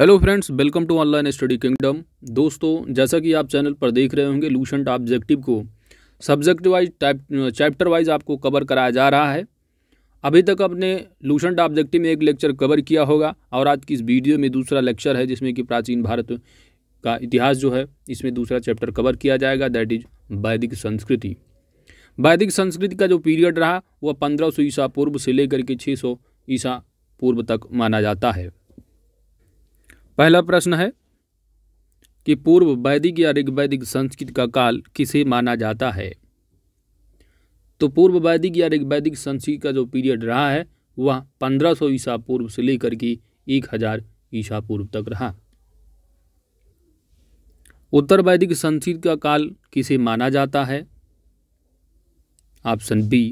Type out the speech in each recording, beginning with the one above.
hello friends welcome to online study kingdom दोस्तों जैसा कि आप चैनल पर देख रहे होंगे लूशंट ऑब्जेक्टिव को subject wise type chapter wise आपको कवर कराया जा रहा है अभी तक आपने लूशंट ऑब्जेक्टिव में एक लेक्चर कवर किया होगा और आज की इस वीडियो में दूसरा लेक्चर है जिसमें कि प्राचीन भारत का इतिहास जो है इसमें दूसरा चैप्टर कवर किया जाएगा दैट इज वैदिक संस्कृति वैदिक संस्कृति का जो पीरियड रहा वह पंद्रह सौ ईसा पूर्व से लेकर के छः सौ ईसा पूर्व तक माना जाता है पहला प्रश्न है कि पूर्व वैदिक या ऋग्वैदिक संस्कृत का काल किसे माना जाता है तो पूर्व वैदिक या ऋग्वैदिक संस्कृत का जो पीरियड रहा है वह 1500 ईसा पूर्व से लेकर के 1000 ईसा पूर्व तक रहा उत्तर वैदिक संस्कृत का काल किसे माना जाता है ऑप्शन बी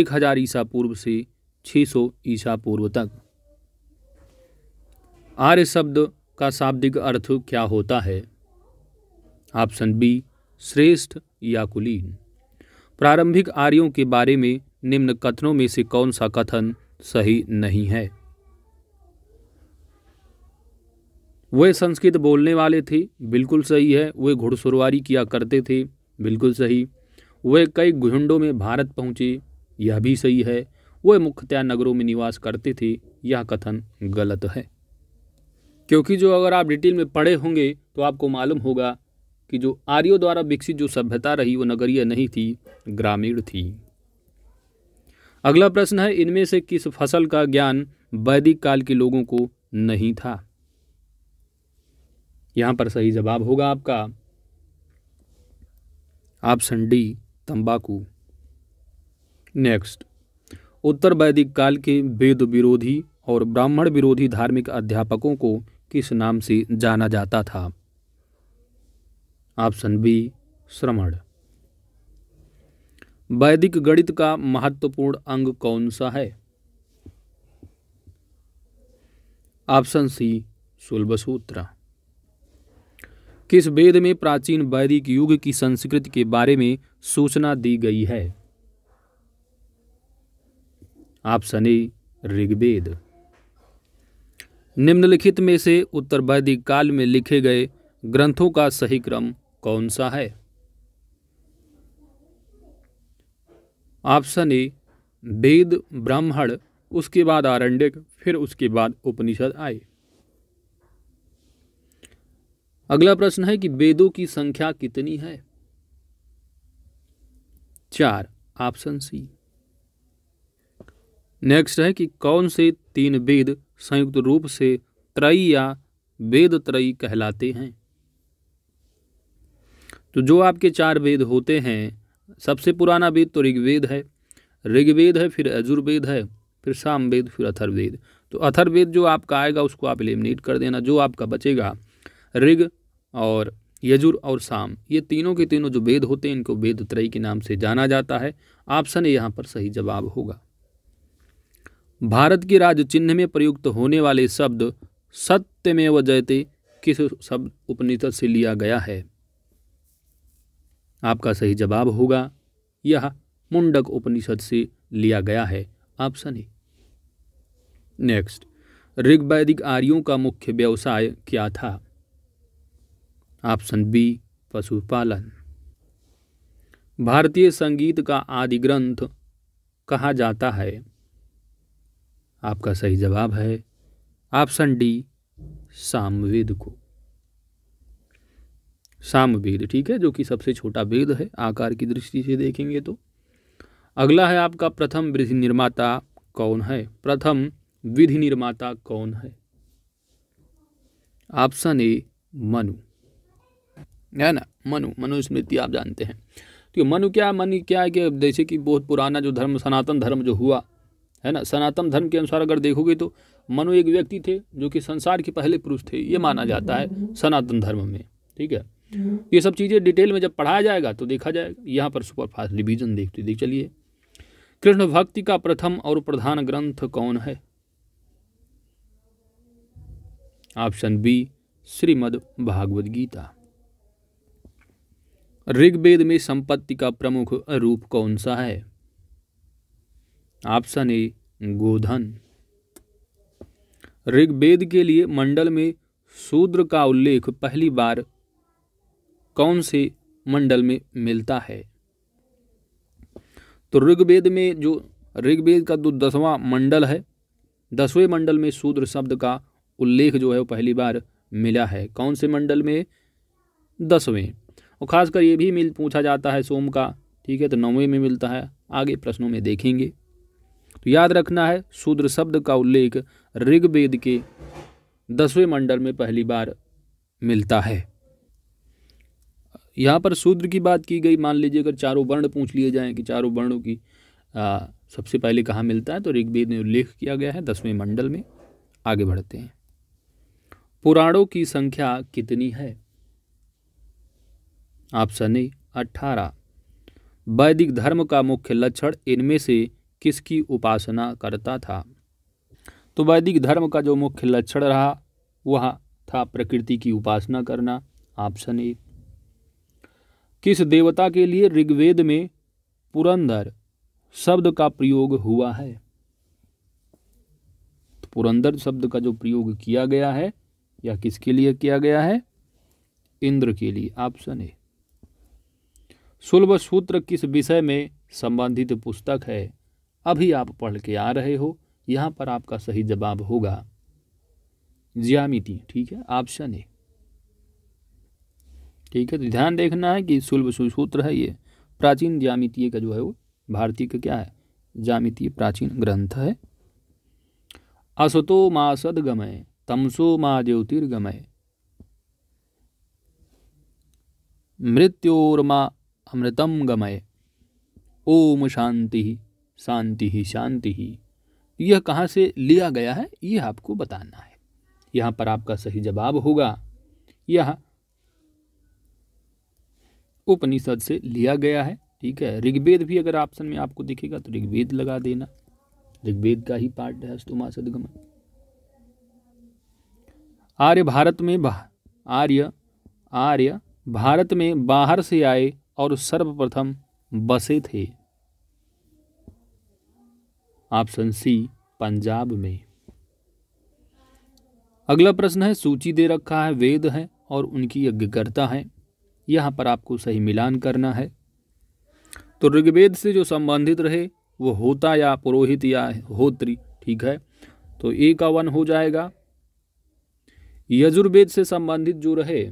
1000 ईसा पूर्व से 600 ईसा पूर्व तक आर्य शब्द का शाब्दिक अर्थ क्या होता है ऑप्शन बी श्रेष्ठ या कुलीन प्रारंभिक आर्यों के बारे में निम्न कथनों में से कौन सा कथन सही नहीं है वे संस्कृत बोलने वाले थे बिल्कुल सही है वे घुड़सवारी किया करते थे बिल्कुल सही वे कई घुंडों में भारत पहुंचे यह भी सही है वे मुख्यतया नगरों में निवास करते थे यह कथन गलत है क्योंकि जो अगर आप डिटेल में पढ़े होंगे तो आपको मालूम होगा कि जो आर्यों द्वारा विकसित जो सभ्यता रही वो नगरीय नहीं थी ग्रामीण थी अगला प्रश्न है इनमें से किस फसल का ज्ञान वैदिक काल के लोगों को नहीं था यहां पर सही जवाब होगा आपका ऑप्शन डी तंबाकू नेक्स्ट उत्तर वैदिक काल के वेद विरोधी और ब्राह्मण विरोधी धार्मिक अध्यापकों को किस नाम से जाना जाता था ऑप्शन बी श्रमण वैदिक गणित का महत्वपूर्ण अंग कौन सा है ऑप्शन सी सूत्र किस वेद में प्राचीन वैदिक युग की संस्कृति के बारे में सूचना दी गई है ऑप्शन ए ऋग्वेद निम्नलिखित में से उत्तर वैदिक काल में लिखे गए ग्रंथों का सही क्रम कौन सा है ऑप्शन ए वेद ब्राह्मण उसके बाद आरण्यक फिर उसके बाद उपनिषद आए अगला प्रश्न है कि वेदों की संख्या कितनी है चार ऑप्शन सी नेक्स्ट है कि कौन से तीन वेद संयुक्त रूप से त्रयी या वेद त्रयी कहलाते हैं तो जो आपके चार वेद होते हैं सबसे पुराना वेद तो ऋग्वेद है ऋग्वेद है फिर यजुर्वेद है फिर सामवेद फिर अथर्वेद तो अथर्वेद जो आपका आएगा उसको आप एलिमिनेट कर देना जो आपका बचेगा ऋग और यजुर और साम ये तीनों के तीनों जो वेद होते हैं इनको वेद त्रय के नाम से जाना जाता है ऑप्शन यहाँ पर सही जवाब होगा भारत के राज्य चिन्ह में प्रयुक्त होने वाले शब्द सत्यमेव जयते किस शब्द उपनिषद से लिया गया है आपका सही जवाब होगा यह मुंडक उपनिषद से लिया गया है ऑप्शन ए नेक्स्ट ऋग्वैदिक आर्यों का मुख्य व्यवसाय क्या था ऑप्शन बी पशुपालन भारतीय संगीत का आदि ग्रंथ कहा जाता है आपका सही जवाब है ऑप्शन डी सामवेद को सामवेद ठीक है जो कि सबसे छोटा वेद है आकार की दृष्टि से देखेंगे तो अगला है आपका प्रथम विधि निर्माता कौन है प्रथम विधि निर्माता कौन है ऑप्शन ए मनु है ना मनु मनुस्मृति आप जानते हैं तो मनु क्या मनु क्या है कि जैसे कि बहुत पुराना जो धर्म सनातन धर्म जो हुआ है ना सनातन धर्म के अनुसार अगर देखोगे तो मनु एक व्यक्ति थे जो कि संसार के पहले पुरुष थे ये माना जाता है सनातन धर्म में ठीक है ये सब चीज़ें डिटेल में जब पढ़ाया जाएगा तो देखा जाएगा यहाँ पर सुपरफास्ट रिविजन देखते देख चलिए कृष्ण भक्ति का प्रथम और प्रधान ग्रंथ कौन है ऑप्शन बी श्रीमद भागवत गीता ऋग्वेद में संपत्ति का प्रमुख रूप कौन सा है ऑप्शन ए गोधन ऋग्वेद के लिए मंडल में शूद्र का उल्लेख पहली बार कौन से मंडल में मिलता है तो ऋग्वेद में जो ऋग्वेद का जो दसवां मंडल है दसवें मंडल में शूद्र शब्द का उल्लेख जो है वो पहली बार मिला है कौन से मंडल में दसवें और खासकर ये भी मिल पूछा जाता है सोम का ठीक है तो नौवें में मिलता है आगे प्रश्नों में देखेंगे तो याद रखना है शूद्र शब्द का उल्लेख ऋग्वेद के दसवें मंडल में पहली बार मिलता है यहाँ पर शूद्र की बात की गई मान लीजिए अगर चारों वर्ण पूछ लिए जाएं कि चारों वर्णों की आ, सबसे पहले कहाँ मिलता है तो ऋग्वेद में उल्लेख किया गया है दसवें मंडल में आगे बढ़ते हैं पुराणों की संख्या कितनी है ऑप्शन ए अठारह वैदिक धर्म का मुख्य लक्षण इनमें से किसकी उपासना करता था तो वैदिक धर्म का जो मुख्य लक्षण रहा वह था प्रकृति की उपासना करना ऑप्शन ए किस देवता के लिए ऋग्वेद में पुरंदर शब्द का प्रयोग हुआ है तो पुरंदर शब्द का जो प्रयोग किया गया है या किसके लिए किया गया है इंद्र के लिए ऑप्शन ए सुलभ सूत्र किस विषय में संबंधित पुस्तक है अभी आप पढ़ के आ रहे हो यहाँ पर आपका सही जवाब होगा ज्यामिति ठीक है ऑप्शन ए ठीक है तो ध्यान देखना है कि सुल्भ सुसूत्र है ये प्राचीन ज्यामितीय का जो है वो भारतीय का क्या है ज्यामितीय प्राचीन ग्रंथ है असतो मा गमय तमसो मा ज्योतिर्गमय मृत्योर्मा अमृतम गमय ओम शांति शांति ही शांति ही यह कहाँ से लिया गया है यह आपको बताना है यहाँ पर आपका सही जवाब होगा यह उपनिषद से लिया गया है ठीक है ऋग्वेद भी अगर ऑप्शन में आपको दिखेगा तो ऋग्वेद लगा देना ऋग्वेद का ही पार्ट है अस्तुमा आर्य भारत में आर्य आर्य भारत में बाहर से आए और सर्वप्रथम बसे थे ऑप्शन सी पंजाब में अगला प्रश्न है सूची दे रखा है वेद है और उनकी यज्ञकर्ता है यहाँ पर आपको सही मिलान करना है तो ऋग्वेद से जो संबंधित रहे वो होता या पुरोहित या होत्री ठीक है तो ए का वन हो जाएगा यजुर्वेद से संबंधित जो रहे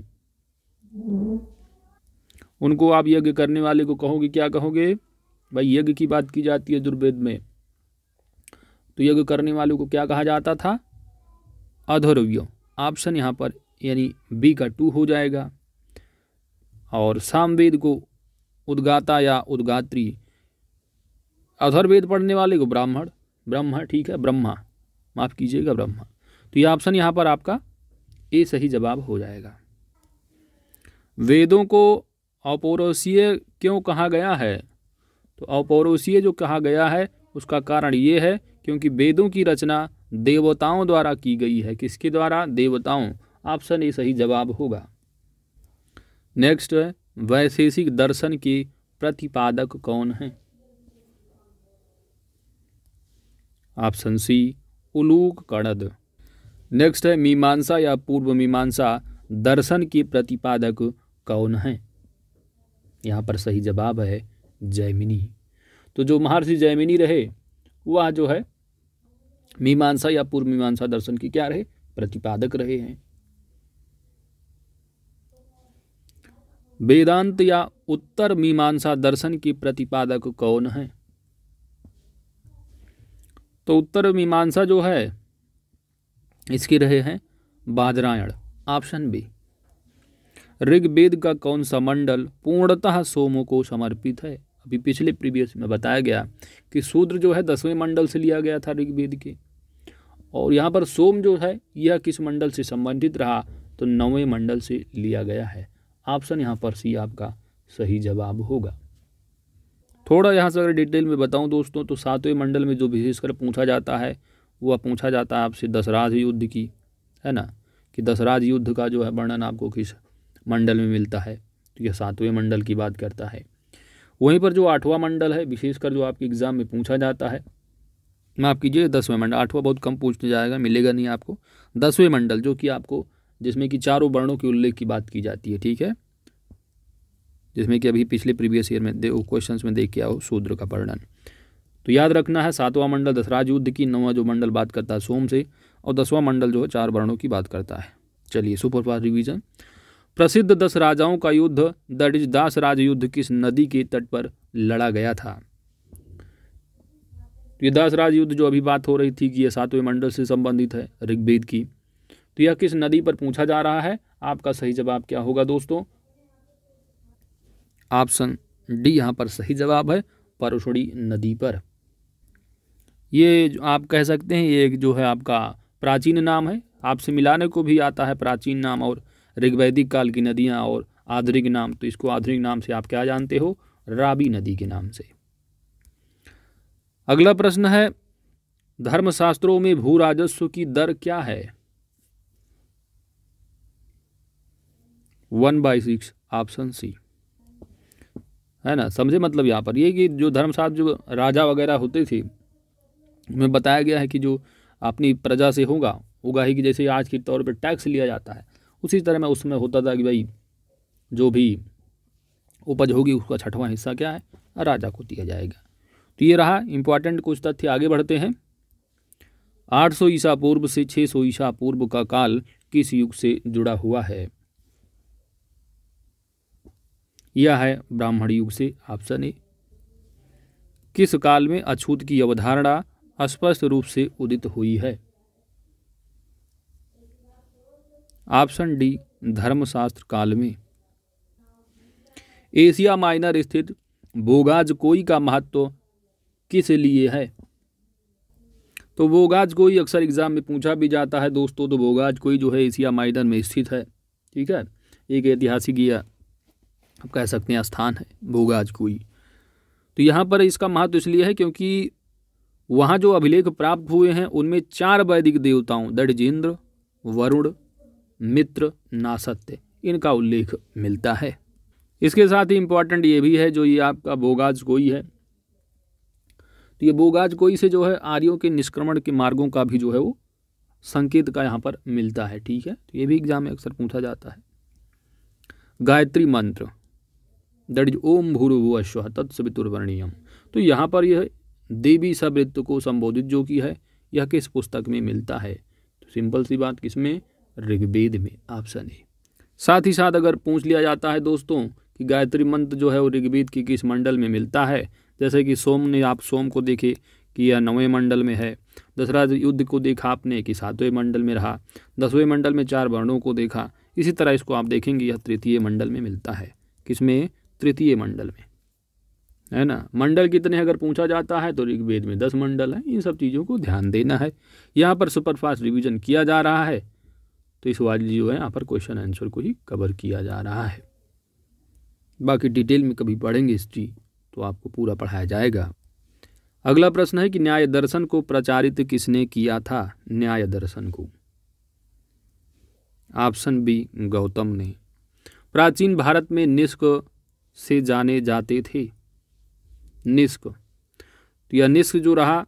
उनको आप यज्ञ करने वाले को कहोगे क्या कहोगे भाई यज्ञ की बात की जाती है यजुर्वेद में तो यज्ञ करने वालों को क्या कहा जाता था अधर्व्य ऑप्शन यहाँ पर यानी बी का टू हो जाएगा और सामवेद को उद्गाता या उद्गात्री अधर्वेद पढ़ने वाले को ब्राह्मण ब्रह्मा ठीक है ब्रह्मा माफ़ कीजिएगा ब्रह्मा तो ये ऑप्शन यहाँ पर आपका ए सही जवाब हो जाएगा वेदों को अपौरोसीय क्यों कहा गया है तो अपौरोसीय जो कहा गया है उसका कारण ये है क्योंकि वेदों की रचना देवताओं द्वारा की गई है किसके द्वारा देवताओं ऑप्शन ए सही जवाब होगा नेक्स्ट वैशेषिक दर्शन के प्रतिपादक कौन हैं ऑप्शन सी उलूक कणद नेक्स्ट है मीमांसा या पूर्व मीमांसा दर्शन के प्रतिपादक कौन हैं यहाँ पर सही जवाब है जैमिनी तो जो महर्षि जैमिनी रहे वह जो है मीमांसा या पूर्व मीमांसा दर्शन की क्या रहे प्रतिपादक रहे हैं वेदांत या उत्तर मीमांसा दर्शन की प्रतिपादक कौन है तो उत्तर मीमांसा जो है इसकी रहे हैं बाजरायण ऑप्शन बी ऋग्वेद का कौन सा मंडल पूर्णतः सोमो को समर्पित है अभी पिछले प्रीवियस में बताया गया कि शूद्र जो है दसवें मंडल से लिया गया था ऋग्वेद के और यहाँ पर सोम जो है यह किस मंडल से संबंधित रहा तो नौवें मंडल से लिया गया है ऑप्शन यहाँ पर सी आपका सही जवाब होगा थोड़ा यहाँ से अगर डिटेल में बताऊँ दोस्तों तो सातवें मंडल में जो विशेषकर पूछा जाता है वह पूछा जाता है आपसे दशराज युद्ध की है ना कि दशराज युद्ध का जो है वर्णन आपको किस मंडल में मिलता है तो यह सातवें मंडल की बात करता है वहीं पर जो आठवां मंडल है विशेषकर जो आपके एग्ज़ाम में पूछा जाता है माफ़ कीजिए दसवें मंडल आठवां बहुत कम पूछने जाएगा मिलेगा नहीं आपको दसवें मंडल जो कि आपको जिसमें कि चारों वर्णों के उल्लेख की बात की जाती है ठीक है जिसमें कि अभी पिछले प्रीवियस ईयर में क्वेश्चन में देख के आओ शूद्र का वर्णन तो याद रखना है सातवां मंडल दसराज युद्ध की नौवां जो मंडल बात करता है सोम से और दसवां मंडल जो है चार वर्णों की बात करता है चलिए सुपरफास्ट रिविजन रिवीजन प्रसिद्ध दस राजाओं का युद्ध दट इज दास राज युद्ध किस नदी के तट पर लड़ा गया था ये दास राज युद्ध जो अभी बात हो रही थी कि यह सातवें मंडल से संबंधित है ऋग्वेद की तो यह किस नदी पर पूछा जा रहा है आपका सही जवाब क्या होगा दोस्तों ऑप्शन डी यहां पर सही जवाब है परुषणी नदी पर ये जो आप कह सकते हैं ये जो है आपका प्राचीन नाम है आपसे मिलाने को भी आता है प्राचीन नाम और ऋग्वैदिक काल की नदियाँ और आधुनिक नाम तो इसको आधुनिक नाम से आप क्या जानते हो राबी नदी के नाम से अगला प्रश्न है धर्मशास्त्रों में भू राजस्व की दर क्या है one by six option C है ना समझे मतलब यहाँ पर ये कि जो धर्मशास्त्र जो राजा वगैरह होते थे उनमें बताया गया है कि जो अपनी प्रजा से होगा उगाही की जैसे आज के तौर पर टैक्स लिया जाता है उसी तरह में उसमें होता था कि भाई जो भी उपज होगी उसका छठवां हिस्सा क्या है राजा को दिया जाएगा तो ये रहा इम्पॉर्टेंट कुछ तथ्य आगे बढ़ते हैं 800 ईसा पूर्व से 600 ईसा पूर्व का काल किस युग से जुड़ा हुआ है यह है ब्राह्मण युग से ऑप्शन ए किस काल में अछूत की अवधारणा स्पष्ट रूप से उदित हुई है ऑप्शन डी धर्मशास्त्र काल में एशिया माइनर स्थित कोई का महत्व किस लिए है तो बोगाज कोई अक्सर एग्जाम में पूछा भी जाता है दोस्तों तो बोगाज कोई जो है एशिया माइनर में स्थित है ठीक है एक ऐतिहासिक या आप कह सकते हैं स्थान है बोगाज कोई तो यहाँ पर इसका महत्व इसलिए है क्योंकि वहाँ जो अभिलेख प्राप्त हुए हैं उनमें चार वैदिक देवताओं दर्जेंद्र वरुण मित्र नासत्य इनका उल्लेख मिलता है इसके साथ ही इम्पॉर्टेंट ये भी है जो ये आपका बोगाज कोई है तो ये बोगाज कोई से जो है आर्यों के निष्क्रमण के मार्गों का भी जो है वो संकेत का यहाँ पर मिलता है ठीक है तो ये भी एग्जाम में अक्सर पूछा जाता है गायत्री मंत्र दट इज ओम भूरुभु अश्व तत्सवितुर्वर्णीयम तो यहाँ पर यह देवी सवृत्त को संबोधित जो की है यह किस पुस्तक में मिलता है तो सिंपल सी बात किसमें ऋग्वेद में ऑप्शन है साथ ही साथ अगर पूछ लिया जाता है दोस्तों कि गायत्री मंत्र जो है वो ऋग्वेद की किस मंडल में मिलता है जैसे कि सोम ने आप सोम को देखे कि यह नवें मंडल में है दसरा युद्ध को देखा आपने कि सातवें मंडल में रहा दसवें मंडल में चार वर्णों को देखा इसी तरह इसको आप देखेंगे यह तृतीय मंडल में मिलता है किसमें तृतीय मंडल में है ना मंडल कितने अगर पूछा जाता है तो ऋग्वेद में दस मंडल हैं इन सब चीज़ों को ध्यान देना है यहाँ पर सुपरफास्ट रिवीजन किया जा रहा है तो इस वाली जो है यहाँ पर क्वेश्चन आंसर को ही कवर किया जा रहा है बाकी डिटेल में कभी पढ़ेंगे हिस्ट्री तो आपको पूरा पढ़ाया जाएगा अगला प्रश्न है कि न्याय दर्शन को प्रचारित किसने किया था न्याय दर्शन को ऑप्शन बी गौतम ने प्राचीन भारत में निष्क से जाने जाते थे निष्क तो यह निष्क जो रहा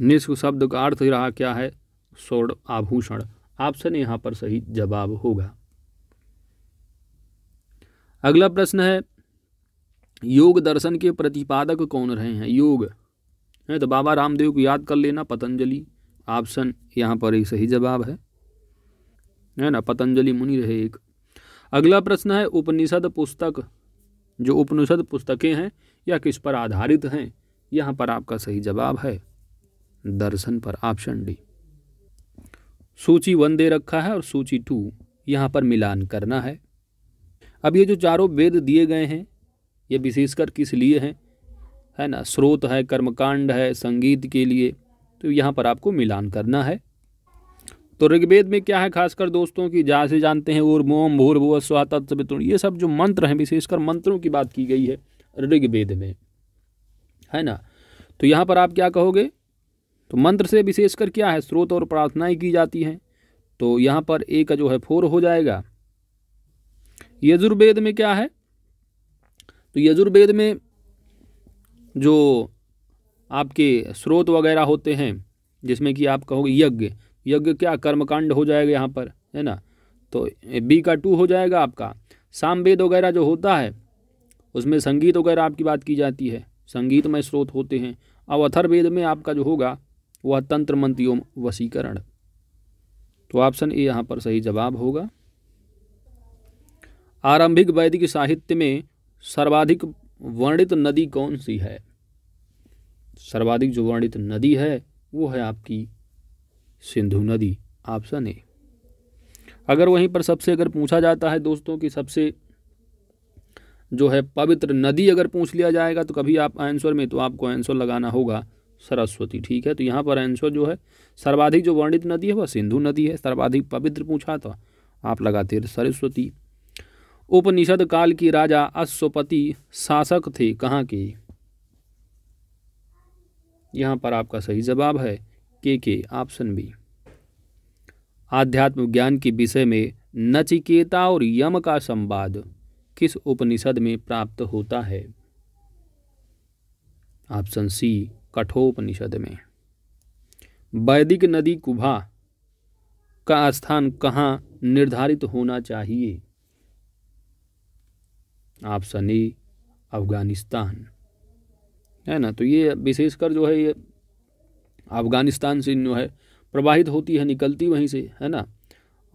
निष्क शब्द का अर्थ रहा क्या है स्वर्ण आभूषण ऑप्शन यहां पर सही जवाब होगा अगला प्रश्न है योग दर्शन के प्रतिपादक कौन रहे हैं योग है तो बाबा रामदेव को याद कर लेना पतंजलि ऑप्शन यहाँ पर एक सही जवाब है है ना पतंजलि मुनि रहे एक अगला प्रश्न है उपनिषद पुस्तक जो उपनिषद पुस्तकें हैं या किस पर आधारित हैं यहाँ पर आपका सही जवाब है दर्शन पर ऑप्शन डी सूची वन दे रखा है और सूची टू यहाँ पर मिलान करना है अब ये जो चारों वेद दिए गए हैं ये विशेषकर किस लिए हैं है ना स्रोत है कर्मकांड है संगीत के लिए तो यहाँ पर आपको मिलान करना है तो ऋग्वेद में क्या है खासकर दोस्तों की जहाँ से जानते हैं ओर मोम भूर भुव स्वातत्व ये सब जो मंत्र हैं विशेषकर मंत्रों की बात की गई है ऋग्वेद में है ना तो यहाँ पर आप क्या कहोगे तो मंत्र से विशेषकर क्या है स्रोत और प्रार्थनाएं की जाती हैं तो यहाँ पर ए का जो है फोर हो जाएगा यजुर्वेद में क्या है तो यजुर्वेद में जो आपके स्रोत वगैरह होते हैं जिसमें कि आप कहोगे यज्ञ यज्ञ क्या कर्मकांड हो जाएगा यहाँ पर है ना तो बी का टू हो जाएगा आपका सामवेद वगैरह जो होता है उसमें संगीत वगैरह आपकी बात की जाती है संगीत में स्रोत होते हैं अब अथर्वेद में आपका जो होगा वह तंत्र मंत्रियों वसीकरण तो ऑप्शन ए यहाँ पर सही जवाब होगा आरंभिक वैदिक साहित्य में सर्वाधिक वर्णित नदी कौन सी है सर्वाधिक जो वर्णित नदी है वो है आपकी सिंधु नदी ऑप्शन ए अगर वहीं पर सबसे अगर पूछा जाता है दोस्तों कि सबसे जो है पवित्र नदी अगर पूछ लिया जाएगा तो कभी आप आंसर में तो आपको आंसर लगाना होगा सरस्वती ठीक है तो यहाँ पर आंसर जो है सर्वाधिक जो वर्णित नदी है वह सिंधु नदी है सर्वाधिक पवित्र पूछा था तो आप लगाते सरस्वती उपनिषद काल की राजा अश्वपति शासक थे कहाँ के यहाँ पर आपका सही जवाब है के के ऑप्शन बी आध्यात्म ज्ञान के विषय में नचिकेता और यम का संवाद किस उपनिषद में प्राप्त होता है ऑप्शन सी कठोपनिषद में वैदिक नदी कुभा का स्थान कहाँ निर्धारित होना चाहिए आप सनी अफगानिस्तान है ना तो ये विशेषकर जो है ये अफगानिस्तान से जो है प्रवाहित होती है निकलती वहीं से है ना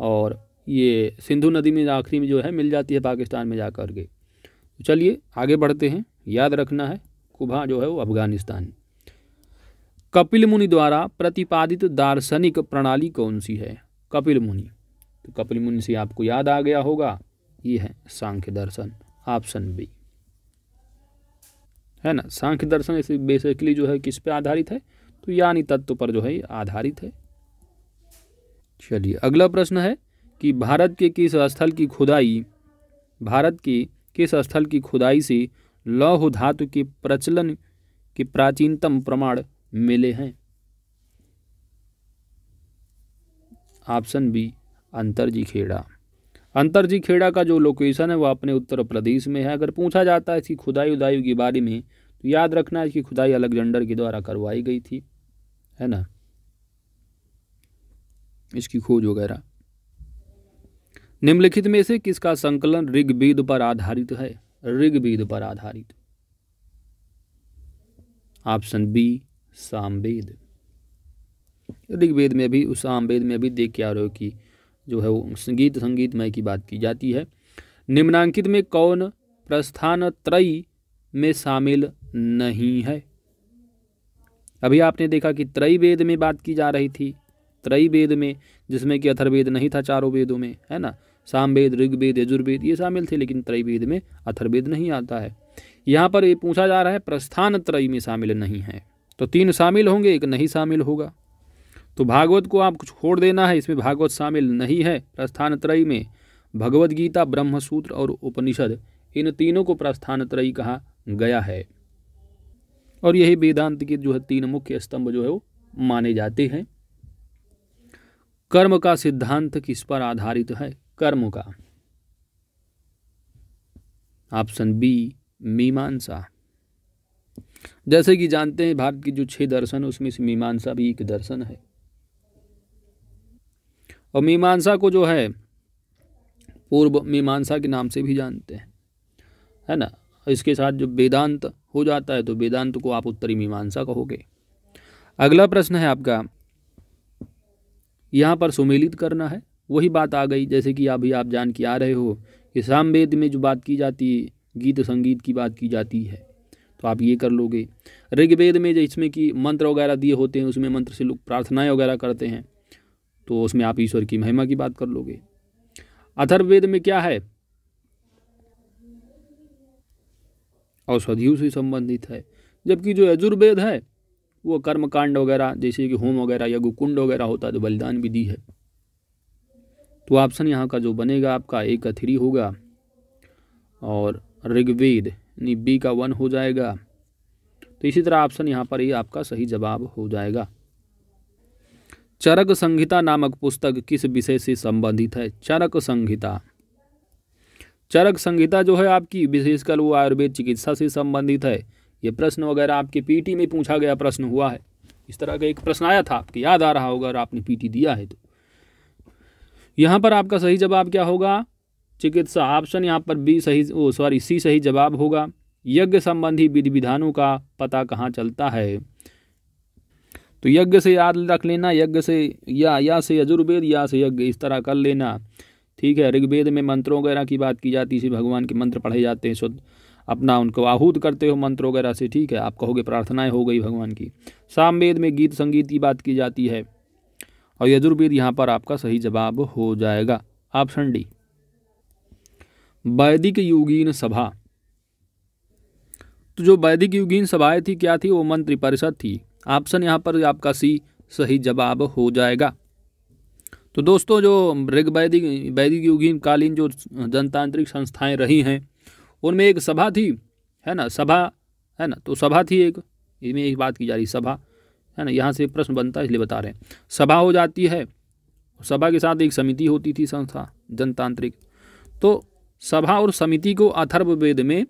और ये सिंधु नदी में आखिरी में जो है मिल जाती है पाकिस्तान में जा कर के तो चलिए आगे बढ़ते हैं याद रखना है कुभा जो है वो अफगानिस्तान कपिल मुनि द्वारा प्रतिपादित दार्शनिक प्रणाली कौन सी है कपिल मुनि तो कपिल मुनि से आपको याद आ गया होगा ये है सांख्य दर्शन ऑप्शन बी है ना सांख्य दर्शन ऐसे बेसिकली जो है किस पे आधारित है तो यानी तत्व पर जो है आधारित है चलिए अगला प्रश्न है कि भारत के किस स्थल की खुदाई भारत के किस स्थल की खुदाई से लौह धातु के प्रचलन के प्राचीनतम प्रमाण मिले हैं option B Atranjikhera Atranjikhera का जो लोकेशन है वह अपने उत्तर प्रदेश में है अगर पूछा जाता है इसकी खुदाई उदाई के बारे में तो याद रखना इसकी खुदाई अलेक्जेंडर के द्वारा करवाई गई थी है ना इसकी खोज वगैरह निम्नलिखित में से किसका संकलन ऋग्वेद पर आधारित है ऋग्वेद पर आधारित ऑप्शन बी सामवेद ऋग्वेद में भी उस सामवेद में भी देख के आ रहे हो कि जो है वो संगीत संगीतमय की बात की जाती है निम्नांकित में कौन प्रस्थान त्रय में शामिल नहीं है अभी आपने देखा कि त्रय वेद में बात की जा रही थी त्रय वेद में जिसमें कि अथर्वेद नहीं था चारों वेदों में है ना सामवेद ऋग्वेद यजुर्वेद ये शामिल थे लेकिन त्रय वेद में अथर्वेद नहीं आता है यहाँ पर ये पूछा जा रहा है प्रस्थान त्रय में शामिल नहीं है तो तीन शामिल होंगे एक नहीं शामिल होगा तो भागवत को आप कुछ छोड़ देना है इसमें भागवत शामिल नहीं है प्रस्थान त्रयी में भगवत गीता ब्रह्मसूत्र और उपनिषद इन तीनों को प्रस्थान त्रयी कहा गया है और यही वेदांत के जो है तीन मुख्य स्तंभ जो है वो माने जाते हैं कर्म का सिद्धांत किस पर आधारित है कर्म का ऑप्शन बी मीमांसा जैसे कि जानते हैं भारत की जो छह दर्शन है उसमें से मीमांसा भी एक दर्शन है और मीमांसा को जो है पूर्व मीमांसा के नाम से भी जानते हैं है ना इसके साथ जो वेदांत हो जाता है तो वेदांत को आप उत्तरी मीमांसा कहोगे अगला प्रश्न है आपका यहाँ पर सुमेलित करना है वही बात आ गई जैसे कि अभी आप जान के आ रहे हो कि सामवेद में जो बात की जाती है गीत संगीत की बात की जाती है तो आप ये कर लोगे ऋग्वेद में जो इसमें कि मंत्र वगैरह दिए होते हैं उसमें मंत्र से लोग प्रार्थनाएं वगैरह करते हैं तो उसमें आप ईश्वर की महिमा की बात कर लोगे अथर्ववेद में क्या है औषधियों से संबंधित है जबकि जो यजुर्वेद है वो कर्म कांड वगैरह जैसे कि होम वगैरह यज्ञ कुंड वगैरह होता है तो बलिदान भी दी है तो ऑप्शन यहाँ का जो बनेगा आपका एक थ्री होगा और ऋग्वेद यानी बी का वन हो जाएगा तो इसी तरह ऑप्शन यहाँ पर ही आपका सही जवाब हो जाएगा चरक संहिता नामक पुस्तक किस विषय से संबंधित है चरक संहिता चरक संहिता जो है आपकी विशेषकर वो आयुर्वेद चिकित्सा से संबंधित है ये प्रश्न वगैरह आपके पीटी में पूछा गया प्रश्न हुआ है इस तरह का एक प्रश्न आया था आपके याद आ रहा होगा अगर आपने पीटी दिया है तो यहाँ पर आपका सही जवाब क्या होगा चिकित्सा ऑप्शन यहाँ पर बी सही ओ सॉरी सी सही जवाब होगा यज्ञ संबंधी विधि विधानों का पता कहाँ चलता है तो यज्ञ से याद रख लेना यज्ञ से या या से यजुर्वेद या से यज्ञ इस तरह कर लेना ठीक है ऋग्वेद में मंत्रों वगैरह की बात की जाती है भगवान के मंत्र पढ़े जाते हैं शुद्ध अपना उनको आहूत करते हो मंत्र वगैरह से ठीक है आप कहोगे प्रार्थनाएं हो गई भगवान की सामवेद में गीत संगीत की बात की जाती है और यजुर्वेद यहाँ पर आपका सही जवाब हो जाएगा ऑप्शन डी वैदिक युगीन सभा तो जो वैदिक युगीन सभाएं थी क्या थी वो मंत्रिपरिषद थी ऑप्शन यहाँ पर आपका सी सही जवाब हो जाएगा तो दोस्तों जो ऋग्वैदिक वैदिक युगीन कालीन जो जनतांत्रिक संस्थाएं रही हैं उनमें एक सभा थी है ना सभा है ना तो सभा थी एक इसमें एक बात की जा रही सभा है ना यहाँ से प्रश्न बनता है इसलिए बता रहे हैं सभा हो जाती है सभा के साथ एक समिति होती थी संस्था जनतांत्रिक तो सभा और समिति को अथर्ववेद में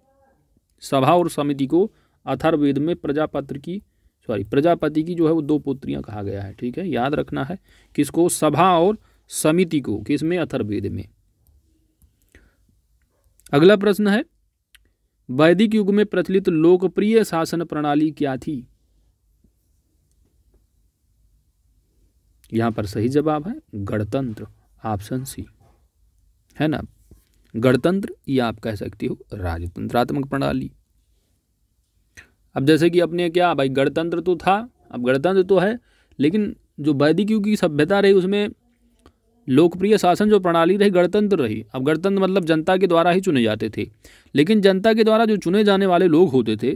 सभा और समिति को अथर्ववेद में प्रजापत्र की सॉरी प्रजापति की जो है वो दो पुत्रियां कहा गया है ठीक है याद रखना है किसको सभा और समिति को किस में अथर्ववेद में अगला प्रश्न है वैदिक युग में प्रचलित लोकप्रिय शासन प्रणाली क्या थी यहां पर सही जवाब है गणतंत्र ऑप्शन सी है ना गणतंत्र या आप कह सकते हो राजतंत्रात्मक प्रणाली अब जैसे कि अपने क्या भाई गणतंत्र तो था अब गणतंत्र तो है लेकिन जो वैदिक युग की सभ्यता रही उसमें लोकप्रिय शासन जो प्रणाली रही गणतंत्र रही अब गणतंत्र मतलब जनता के द्वारा ही चुने जाते थे लेकिन जनता के द्वारा जो चुने जाने वाले लोग होते थे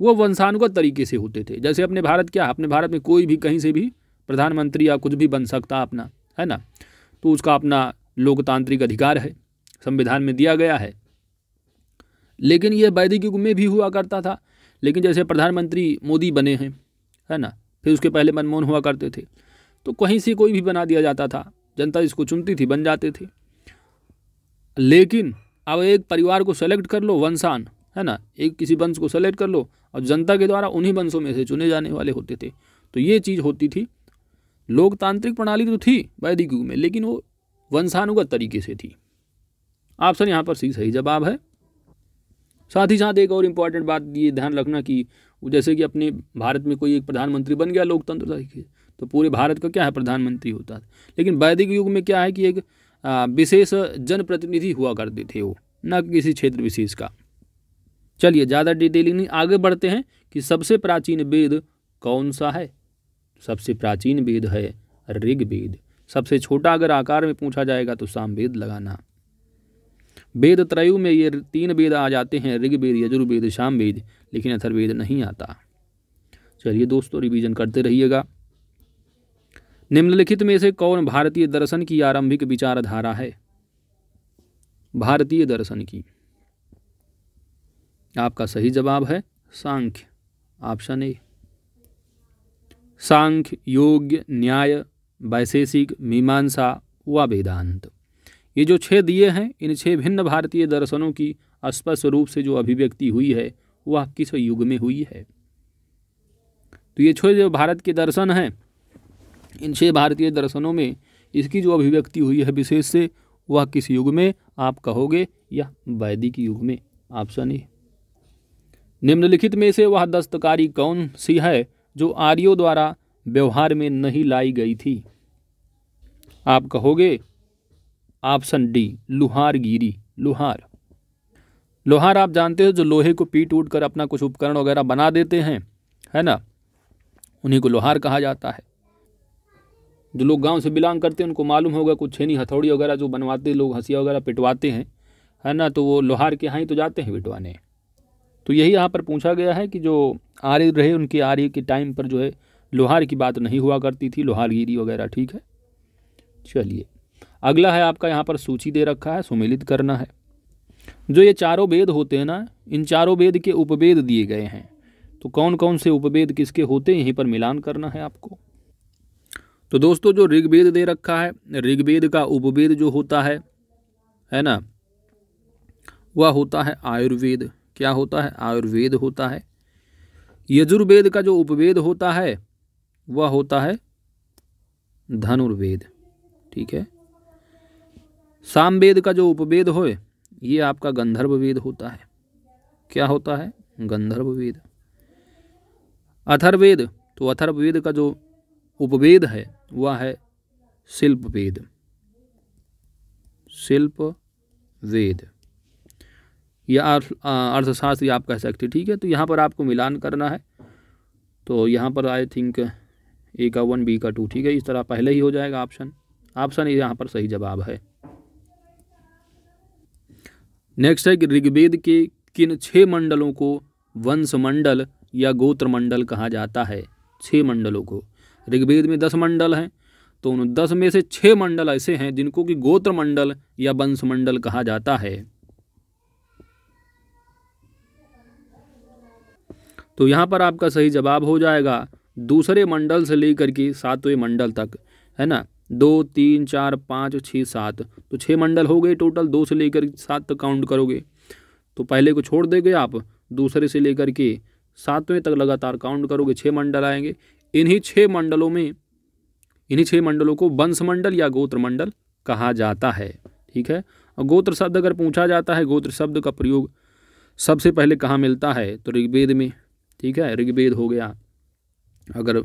वो वंशानुगत तरीके से होते थे जैसे अपने भारत क्या अपने भारत में कोई भी कहीं से भी प्रधानमंत्री या कुछ भी बन सकता अपना है ना तो उसका अपना लोकतांत्रिक अधिकार है संविधान में दिया गया है लेकिन यह वैदिक युग में भी हुआ करता था लेकिन जैसे प्रधानमंत्री मोदी बने हैं है ना फिर उसके पहले मनमोहन हुआ करते थे तो कहीं से कोई भी बना दिया जाता था जनता इसको चुनती थी बन जाते थे लेकिन अब एक परिवार को सेलेक्ट कर लो वंशान है ना एक किसी वंश को सेलेक्ट कर लो और जनता के द्वारा उन्हीं वंशों में से चुने जाने वाले होते थे तो ये चीज़ होती थी लोकतांत्रिक प्रणाली तो थी वैदिक युग में लेकिन वो वंशानुगत तरीके से थी ऑप्शन यहाँ पर सी सही जवाब है साथ ही साथ एक और इम्पॉर्टेंट बात ये ध्यान रखना कि जैसे कि अपने भारत में कोई एक प्रधानमंत्री बन गया लोकतंत्र तो पूरे भारत का क्या है प्रधानमंत्री होता है लेकिन वैदिक युग में क्या है कि एक विशेष जनप्रतिनिधि हुआ करते थे वो न किसी क्षेत्र विशेष का चलिए ज़्यादा डिटेलिंग नहीं आगे बढ़ते हैं कि सबसे प्राचीन वेद कौन सा है सबसे प्राचीन वेद है ऋग्वेद सबसे छोटा अगर आकार में पूछा जाएगा तो सामवेद लगाना वेद त्रयु में ये तीन वेद आ जाते हैं ऋग्वेद यजुर्वेद शाम वेद लेकिन अथर्वेद नहीं आता चलिए दोस्तों रिवीजन करते रहिएगा निम्नलिखित में से कौन भारतीय दर्शन की आरंभिक विचारधारा है भारतीय दर्शन की आपका सही जवाब है सांख्य ऑप्शन ए सांख्य योग्य न्याय वैशेषिक मीमांसा व वेदांत ये जो छः दिए हैं इन छह भिन्न भारतीय दर्शनों की स्पष्ट रूप से जो अभिव्यक्ति हुई है वह किस युग में हुई है तो ये छह जो भारत के दर्शन हैं इन छह भारतीय दर्शनों में इसकी जो अभिव्यक्ति हुई है विशेष से वह किस युग में आप कहोगे या वैदिक युग में ऑप्शन ए निम्नलिखित में से वह दस्तकारी कौन सी है जो आर्यों द्वारा व्यवहार में नहीं लाई गई थी आप कहोगे ऑप्शन डी गिरी लुहार लोहार आप जानते हो जो लोहे को पीट उट कर अपना कुछ उपकरण वगैरह बना देते हैं है ना उन्हीं को लोहार कहा जाता है जो लोग गांव से बिलोंग करते हैं उनको मालूम होगा कुछ छेनी हथौड़ी वगैरह जो बनवाते लोग हंसिया वगैरह पिटवाते हैं है ना तो वो लोहार के यहाँ ही तो जाते हैं पिटवाने तो यही यहाँ पर पूछा गया है कि जो आर्य रहे उनके आर्य के टाइम पर जो है लोहार की बात नहीं हुआ करती थी लोहारगिरी वगैरह ठीक है चलिए अगला है आपका यहाँ पर सूची दे रखा है सुमिलित करना है जो ये चारों वेद होते हैं ना इन चारों वेद के उपवेद दिए गए हैं तो कौन कौन से उपवेद किसके होते हैं यहीं पर मिलान करना है आपको तो दोस्तों जो ऋग्वेद दे रखा है ऋग्वेद का उपवेद जो होता है है ना वह होता है आयुर्वेद क्या होता है आयुर्वेद होता है यजुर्वेद का जो उपवेद होता है वह होता है धनुर्वेद ठीक है सामवेद का जो उपवेद हो ये आपका गंधर्व वेद होता है क्या होता है गंधर्व वेद अथर्वेद तो अथर्ववेद का जो उपवेद है वह है शिल्प वेद शिल्प वेद या अर्थशास्त्र आप कह सकते ठीक है तो यहाँ पर आपको मिलान करना है तो यहाँ पर आई थिंक ए का वन बी का टू ठीक है इस तरह पहले ही हो जाएगा ऑप्शन ऑप्शन यहाँ पर सही जवाब है नेक्स्ट है कि ऋग्वेद के किन छह मंडलों को वंश मंडल या गोत्र मंडल कहा जाता है छह मंडलों को ऋग्वेद में दस मंडल हैं तो उन दस में से छह मंडल ऐसे हैं जिनको कि गोत्र मंडल या वंश मंडल कहा जाता है तो यहाँ पर आपका सही जवाब हो जाएगा दूसरे मंडल से लेकर के सातवें मंडल तक है ना दो तीन चार पाँच छः सात तो छः मंडल हो गए टोटल दो से लेकर सात तक काउंट करोगे तो पहले को छोड़ देंगे आप दूसरे से लेकर के सातवें तक लगातार काउंट करोगे छः मंडल आएंगे इन्हीं छः मंडलों में इन्हीं छः मंडलों को वंश मंडल या गोत्र मंडल कहा जाता है ठीक है और गोत्र शब्द अगर पूछा जाता है गोत्र शब्द का प्रयोग सबसे पहले कहाँ मिलता है तो ऋग्वेद में ठीक है ऋग्वेद हो गया अगर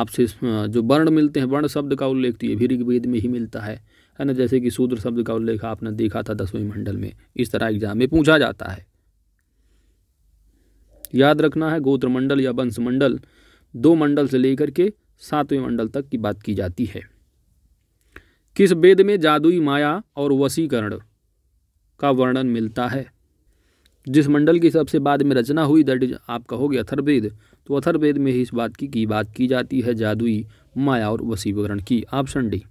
आपसे जो वर्ण मिलते हैं वर्ण शब्द का उल्लेख तो ये भी ऋग्वेद में ही मिलता है है ना जैसे कि शूद्र शब्द का उल्लेख आपने देखा था दसवें मंडल में इस तरह एग्जाम में पूछा जाता है याद रखना है गोत्र मंडल या वंश मंडल दो मंडल से लेकर के सातवें मंडल तक की बात की जाती है किस वेद में जादुई माया और वसीकरण का वर्णन मिलता है जिस मंडल की सबसे बाद में रचना हुई दैट इज आप कहोगे अथर्वेद तो अथर्वेद में ही इस बात की, की बात की जाती है जादुई माया और वसीवकरण की ऑप्शन डी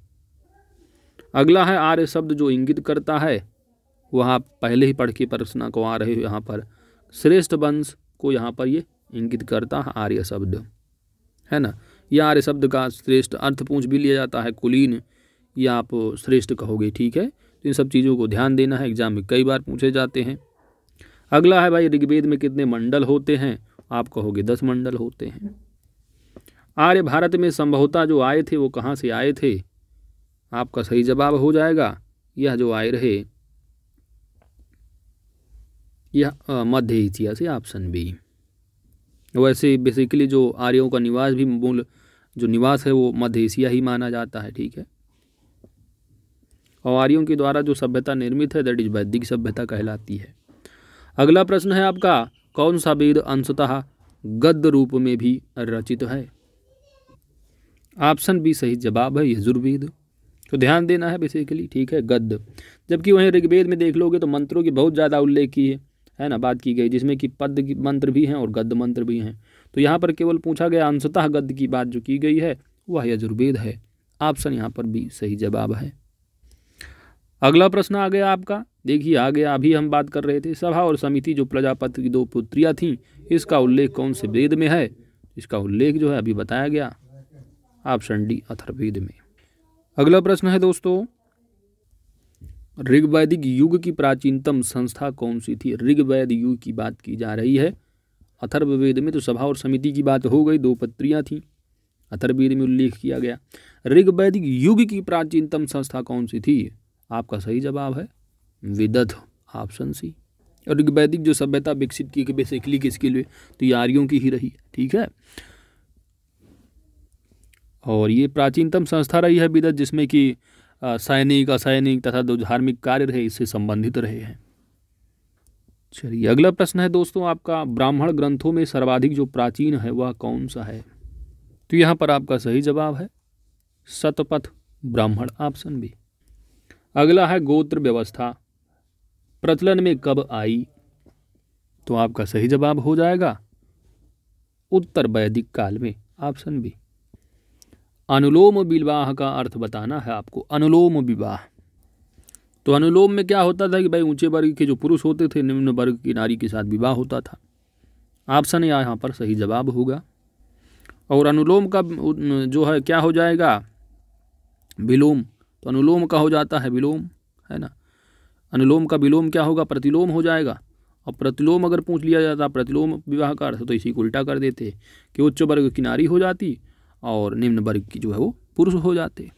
अगला है आर्य शब्द जो इंगित करता है आप पहले ही पढ़ के प्रश्न को आ रहे हो यहाँ पर श्रेष्ठ वंश को यहाँ पर ये इंगित करता है आर्य शब्द है ना यह आर्य शब्द का श्रेष्ठ अर्थ पूछ भी लिया जाता है कुलीन या आप श्रेष्ठ कहोगे ठीक है तो इन सब चीज़ों को ध्यान देना है एग्जाम में कई बार पूछे जाते हैं अगला है भाई ऋग्वेद में कितने मंडल होते हैं आप कहोगे दस मंडल होते हैं आर्य भारत में संभवता जो आए थे वो कहाँ से आए थे आपका सही जवाब हो जाएगा यह जो आए रहे यह मध्य एशिया से ऑप्शन बी वैसे बेसिकली जो आर्यों का निवास भी मूल जो निवास है वो मध्य एशिया ही माना जाता है ठीक है और आर्यों के द्वारा जो सभ्यता निर्मित है दैट इज वैदिक सभ्यता कहलाती है अगला प्रश्न है आपका कौन सा वेद अंशतः गद्य रूप में भी रचित है ऑप्शन बी सही जवाब है यजुर्वेद तो ध्यान देना है बेसिकली ठीक है गद्य जबकि वहीं ऋग्वेद में देख लोगे तो मंत्रों की बहुत ज़्यादा उल्लेख की है है ना बात की गई जिसमें कि पद मंत्र भी हैं और गद्य मंत्र भी हैं तो यहाँ पर केवल पूछा गया अंशतः गद्य की बात जो की गई है वह यजुर्वेद है ऑप्शन यहाँ पर भी सही जवाब है अगला प्रश्न आ गया आपका देखिए आ गया अभी हम बात कर रहे थे सभा और समिति जो प्रजापति की दो पुत्रियाँ थीं इसका उल्लेख कौन से वेद में है इसका उल्लेख जो है अभी बताया गया ऑप्शन डी अथर्वेद में अगला प्रश्न है दोस्तों ऋग्वैदिक युग की प्राचीनतम संस्था कौन सी थी ऋग्वैद युग की बात की जा रही है अथर्ववेद में तो सभा और समिति की बात हो गई दो पत्रियाँ थीं अथर्ववेद में उल्लेख किया गया ऋग्वैदिक युग की प्राचीनतम संस्था कौन सी थी आपका सही जवाब है विदत ऑप्शन सी और वैदिक जो सभ्यता विकसित की कि बेसिकली किसके लिए तो की ही रही ठीक है और ये प्राचीनतम संस्था रही है विदत जिसमें कि सैनिक असैनिक तथा जो धार्मिक कार्य रहे इससे संबंधित रहे हैं चलिए अगला प्रश्न है दोस्तों आपका ब्राह्मण ग्रंथों में सर्वाधिक जो प्राचीन है वह कौन सा है तो यहाँ पर आपका सही जवाब है सतपथ ब्राह्मण ऑप्शन भी अगला है गोत्र व्यवस्था प्रचलन में कब आई तो आपका सही जवाब हो जाएगा उत्तर वैदिक काल में ऑप्शन बी अनुलोम विवाह का अर्थ बताना है आपको अनुलोम विवाह तो अनुलोम में क्या होता था कि भाई ऊंचे वर्ग के जो पुरुष होते थे निम्न वर्ग की नारी के साथ विवाह होता था ऑप्शन या यहाँ पर सही जवाब होगा और अनुलोम का जो है क्या हो जाएगा विलोम तो अनुलोम का हो जाता है विलोम है ना अनुलोम का विलोम क्या होगा प्रतिलोम हो जाएगा और प्रतिलोम अगर पूछ लिया जाता प्रतिलोम विवाह का अर्थ तो इसी को उल्टा कर देते कि उच्च वर्ग की नारी हो जाती और निम्न वर्ग की जो है वो पुरुष हो जाते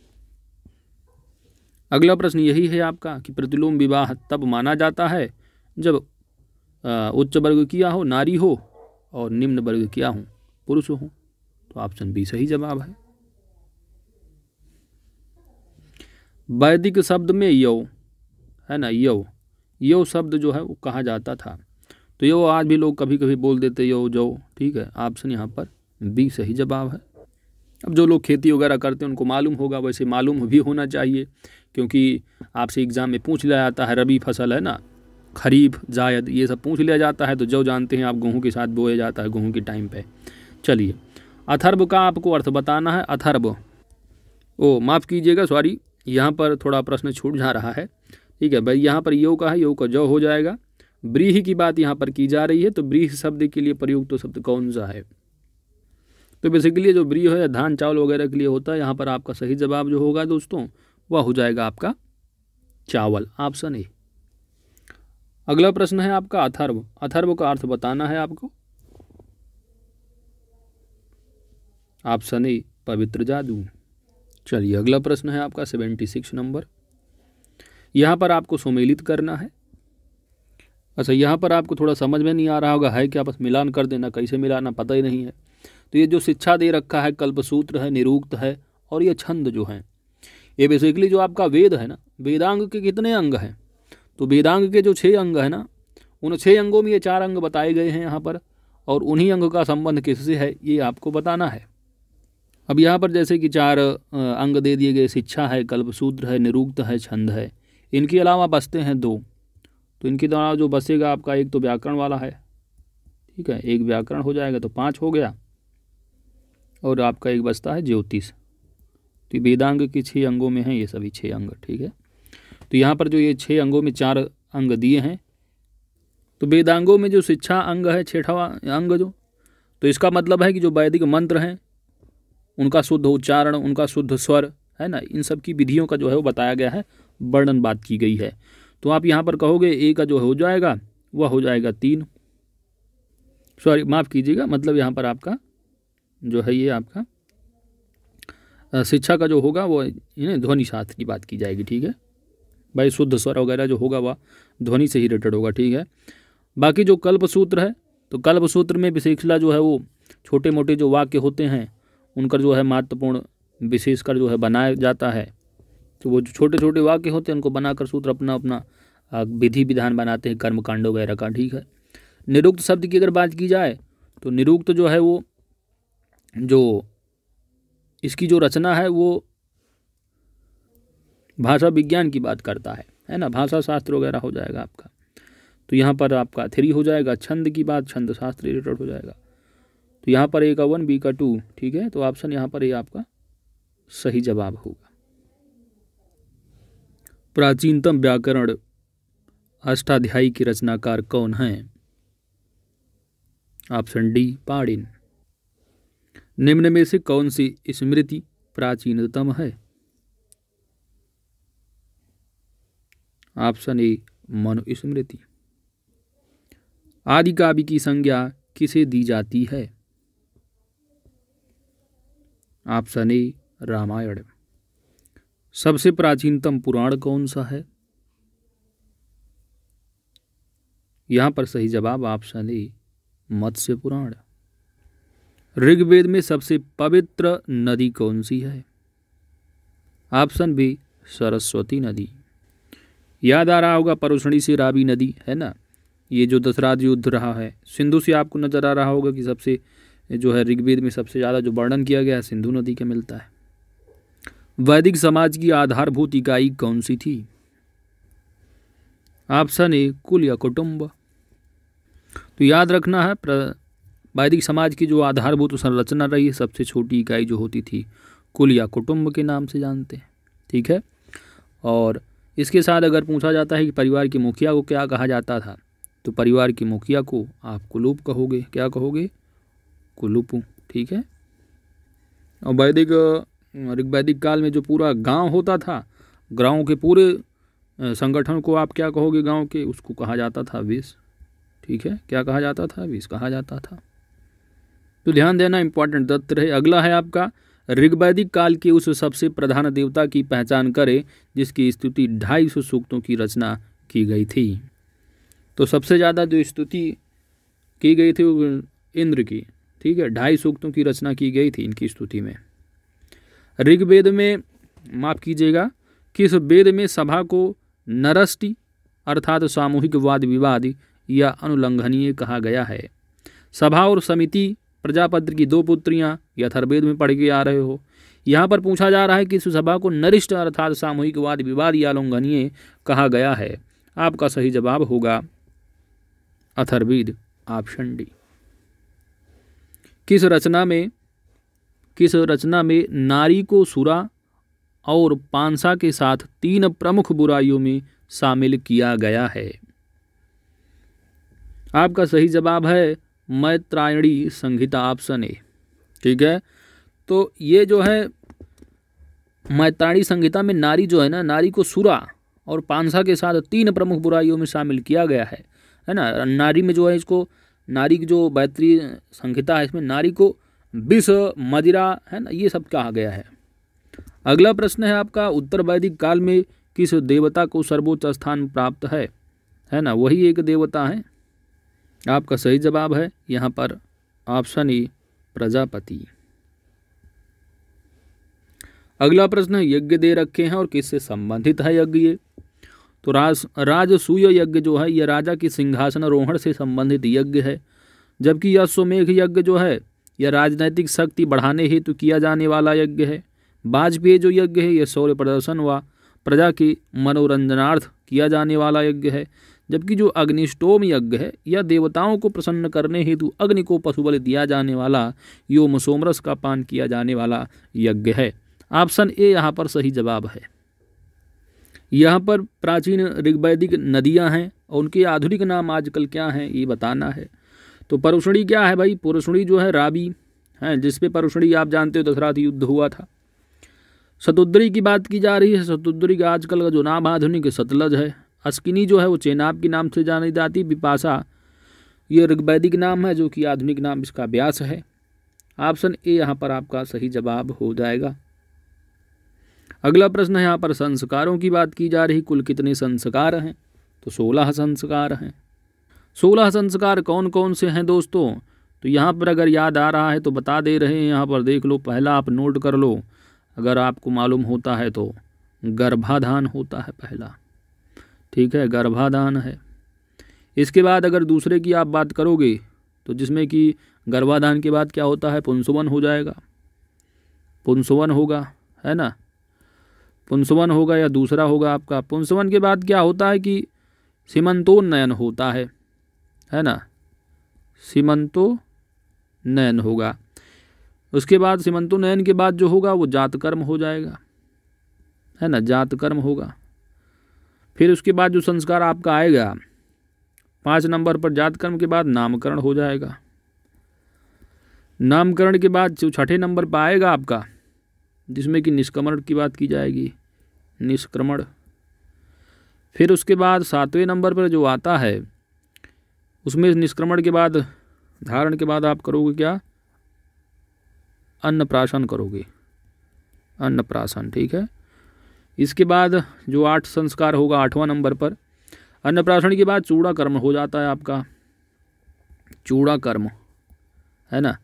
अगला प्रश्न यही है आपका कि प्रतिलोम विवाह तब माना जाता है जब उच्च वर्ग किया हो नारी हो और निम्न वर्ग किया हो पुरुष हो तो ऑप्शन बी सही जवाब है वैदिक शब्द में यौ है ना यौ यौ शब्द जो है वो कहा जाता था तो यौ आज भी लोग कभी कभी बोल देते यौ जो ठीक है ऑप्शन यहाँ पर बी सही जवाब है अब जो लोग खेती वगैरह करते हैं उनको मालूम होगा वैसे मालूम भी होना चाहिए क्योंकि आपसे एग्ज़ाम में पूछ लिया जाता है रबी फसल है ना खरीफ जायद ये सब पूछ लिया जाता है तो जो जानते हैं आप गेहूँ के साथ बोया जाता है गेहूँ के टाइम पे चलिए अथर्व का आपको अर्थ बताना है अथर्व ओ माफ़ कीजिएगा सॉरी यहाँ पर थोड़ा प्रश्न छूट जा रहा है ठीक है भाई यहाँ पर यो का है यो का जो हो जाएगा ब्रीह की बात यहाँ पर की जा रही है तो ब्रीह शब्द के लिए प्रयुक्त तो शब्द कौन सा है तो बेसिकली जो ब्रीह है धान चावल वगैरह के लिए होता है यहाँ पर आपका सही जवाब जो होगा दोस्तों वह हो जाएगा आपका चावल ऑप्शन ए अगला प्रश्न है आपका अथर्व अथर्व का अर्थ बताना है आपको ऑप्शन ए पवित्र जादू चलिए अगला प्रश्न है आपका सेवेंटी सिक्स नंबर यहाँ पर आपको सुमेलित करना है अच्छा यहाँ पर आपको थोड़ा समझ में नहीं आ रहा होगा है क्या बस मिलान कर देना कैसे मिलाना पता ही नहीं है तो ये जो शिक्षा दे रखा है कल्पसूत्र है निरुक्त है और ये छंद जो है ये बेसिकली जो आपका वेद है ना वेदांग के कितने अंग हैं तो वेदांग के जो छः अंग हैं ना उन छः अंगों में ये चार अंग बताए गए हैं यहाँ पर और उन्हीं अंग का संबंध किससे है ये आपको बताना है अब यहाँ पर जैसे कि चार अंग दे दिए गए शिक्षा है कल्पसूत्र है निरुक्त है छंद है इनके अलावा बसते हैं दो तो इनके द्वारा जो बसेगा आपका एक तो व्याकरण वाला है ठीक है एक व्याकरण हो जाएगा तो पाँच हो गया और आपका एक बसता है ज्योतिष तो वेदांग के छः अंगों में हैं ये सभी छः अंग ठीक है तो यहाँ पर जो ये छः अंगों में चार अंग दिए हैं तो वेदांगों में जो शिक्षा अंग है छठवा अंग जो तो इसका मतलब है कि जो वैदिक मंत्र हैं उनका शुद्ध उच्चारण उनका शुद्ध स्वर है ना इन सब की विधियों का जो है वो बताया गया है वर्णन बात की गई है तो आप यहाँ पर कहोगे ए का जो हो जाएगा वह हो जाएगा तीन सॉरी माफ़ कीजिएगा मतलब यहाँ पर आपका जो है ये आपका शिक्षा का जो होगा वो ध्वनि साथ की बात की जाएगी ठीक है भाई शुद्ध स्वर वगैरह जो होगा वह ध्वनि से ही रिलेटेड होगा ठीक है बाकी जो कल्प सूत्र है तो कल्प सूत्र में विशेषला जो है वो छोटे मोटे जो वाक्य होते हैं उनका जो है महत्वपूर्ण विशेष कर जो है बनाया जाता है तो वो जो छोटे छोटे वाक्य होते हैं उनको बनाकर सूत्र अपना अपना विधि विधान बनाते हैं कर्मकांड वगैरह का ठीक है निरुक्त शब्द की अगर बात की जाए तो निरुक्त जो है वो जो इसकी जो रचना है वो भाषा विज्ञान की बात करता है है ना भाषा शास्त्र वगैरह हो जाएगा आपका तो यहाँ पर आपका थ्री हो जाएगा छंद की बात छंद शास्त्र रिलेटेड हो जाएगा तो यहाँ पर ए का वन बी का टू ठीक है तो ऑप्शन यहाँ पर ए आपका सही जवाब होगा प्राचीनतम व्याकरण अष्टाध्यायी के रचनाकार कौन हैं ऑप्शन डी पाड़िन निम्न में से कौन सी स्मृति प्राचीनतम है ऑप्शन ए मनुस्मृति आदि काव्य की संज्ञा किसे दी जाती है आप सनी रामायण सबसे प्राचीनतम पुराण कौन सा है यहां पर सही जवाब ऑप्शन ए मत्स्य पुराण ऋग्वेद में सबसे पवित्र नदी कौन सी है ऑप्शन बी सरस्वती नदी याद आ रहा होगा परोषणी से रावी नदी है ना ये जो दशराज युद्ध रहा है सिंधु से आपको नजर आ रहा होगा कि सबसे जो है ऋग्वेद में सबसे ज़्यादा जो वर्णन किया गया है सिंधु नदी का मिलता है वैदिक समाज की आधारभूत इकाई कौन सी थी ऑप्शन ए कुल या कुटुंब तो याद रखना है वैदिक समाज की जो आधारभूत संरचना रही है सबसे छोटी इकाई जो होती थी कुल या कुटुंब के नाम से जानते हैं ठीक है और इसके साथ अगर पूछा जाता है कि परिवार के मुखिया को क्या कहा जाता था तो परिवार के मुखिया को आप कुलूप कहोगे क्या कहोगे कुलुपु ठीक है और वैदिक ऋग्वैदिक काल में जो पूरा गांव होता था गाँव के पूरे संगठन को आप क्या कहोगे गांव के उसको कहा जाता था विष ठीक है क्या कहा जाता था विष कहा जाता था तो ध्यान देना इम्पोर्टेंट दत्त है अगला है आपका ऋग्वैदिक काल के उस सबसे प्रधान देवता की पहचान करें जिसकी स्तुति ढाई सौ सूक्तों की रचना की गई थी तो सबसे ज़्यादा जो स्तुति की गई थी वो इंद्र की ठीक है ढाई सूक्तों की रचना की गई थी इनकी स्तुति में ऋग्वेद में माफ़ कीजिएगा किस वेद में सभा को नरष्टि अर्थात सामूहिक वाद विवाद या अनुलंघनीय कहा गया है सभा और समिति प्रजापत्र की दो पुत्रियां यथर्वेद में पढ़ के आ रहे हो यहाँ पर पूछा जा रहा है कि सभा को नरिष्ठ अर्थात सामूहिक वाद विवाद या उल्लंघनीय कहा गया है आपका सही जवाब होगा अथर्वेद ऑप्शन डी किस रचना में किस रचना में नारी को सुरा और पांसा के साथ तीन प्रमुख बुराइयों में शामिल किया गया है आपका सही जवाब है मैत्रायणी संहिता ऑप्शन ए ठीक है तो ये जो है मैत्राणी संहिता में नारी जो है ना नारी को सुरा और पांसा के साथ तीन प्रमुख बुराइयों में शामिल किया गया है है ना नारी में जो है इसको नारी की जो बैतरी संहिता है इसमें नारी को विष मदिरा है ना ये सब कहा गया है अगला प्रश्न है आपका उत्तर वैदिक काल में किस देवता को सर्वोच्च स्थान प्राप्त है है ना वही एक देवता है आपका सही जवाब है यहाँ पर ऑप्शन ई प्रजापति अगला प्रश्न यज्ञ दे रखे हैं और किससे संबंधित है यज्ञ ये तो राज राजसूय यज्ञ जो है यह राजा की रोहण से संबंधित यज्ञ है जबकि यह यज्ञ जो है यह राजनैतिक शक्ति बढ़ाने हेतु किया जाने वाला यज्ञ है वाजपेयी जो यज्ञ है यह सौर्य प्रदर्शन व प्रजा के मनोरंजनार्थ किया जाने वाला यज्ञ है जबकि जो अग्निष्टोम यज्ञ है यह देवताओं को प्रसन्न करने हेतु अग्नि को पशुबल दिया जाने वाला योम सोमरस का पान किया जाने वाला यज्ञ है ऑप्शन ए यहाँ पर सही जवाब है यहाँ पर प्राचीन ऋग्वैदिक नदियाँ हैं और उनके आधुनिक नाम आजकल क्या हैं ये बताना है तो परुषणी क्या है भाई पुरुषणी जो है राबी हैं जिसपे परुषणी आप जानते हो दशरथ युद्ध हुआ था सतुद्री की बात की जा रही है सतुद्री का आजकल का जो नाम आधुनिक सतलज है अस्किनी जो है वो चेनाब के नाम से जानी जाती बिपासा ये ऋग्वैदिक नाम है जो कि आधुनिक नाम इसका व्यास है ऑप्शन ए यहाँ पर आपका सही जवाब हो जाएगा अगला प्रश्न है यहाँ पर संस्कारों की बात की जा रही कुल कितने संस्कार हैं तो सोलह संस्कार हैं सोलह संस्कार कौन कौन से हैं दोस्तों तो यहाँ पर अगर याद आ रहा है तो बता दे रहे हैं यहाँ पर देख लो पहला आप नोट कर लो अगर आपको मालूम होता है तो गर्भाधान होता है पहला ठीक है गर्भाधान है इसके बाद अगर दूसरे की आप बात करोगे तो जिसमें कि गर्भाधान के बाद क्या होता है पुंसुवन हो जाएगा पुंसुवन होगा है ना पुंसवन होगा या दूसरा होगा आपका पुंसवन के बाद क्या होता है कि सीमंतोन्नयन होता है है ना सीमंतो नयन होगा उसके बाद सीमंतोन्नयन के बाद जो होगा वो जात कर्म हो जाएगा है ना जात कर्म होगा फिर उसके बाद जो संस्कार आपका आएगा पाँच नंबर पर जात कर्म के बाद नामकरण हो जाएगा नामकरण के बाद जो छठे नंबर पर आएगा आपका जिसमें कि निष्क्रमण की बात की जाएगी निष्क्रमण फिर उसके बाद सातवें नंबर पर जो आता है उसमें निष्क्रमण के बाद धारण के बाद आप करोगे क्या अन्नप्राशन करोगे अन्नप्राशन ठीक है इसके बाद जो आठ संस्कार होगा आठवां नंबर पर अन्नप्राशन के बाद चूड़ा कर्म हो जाता है आपका चूड़ा कर्म है ना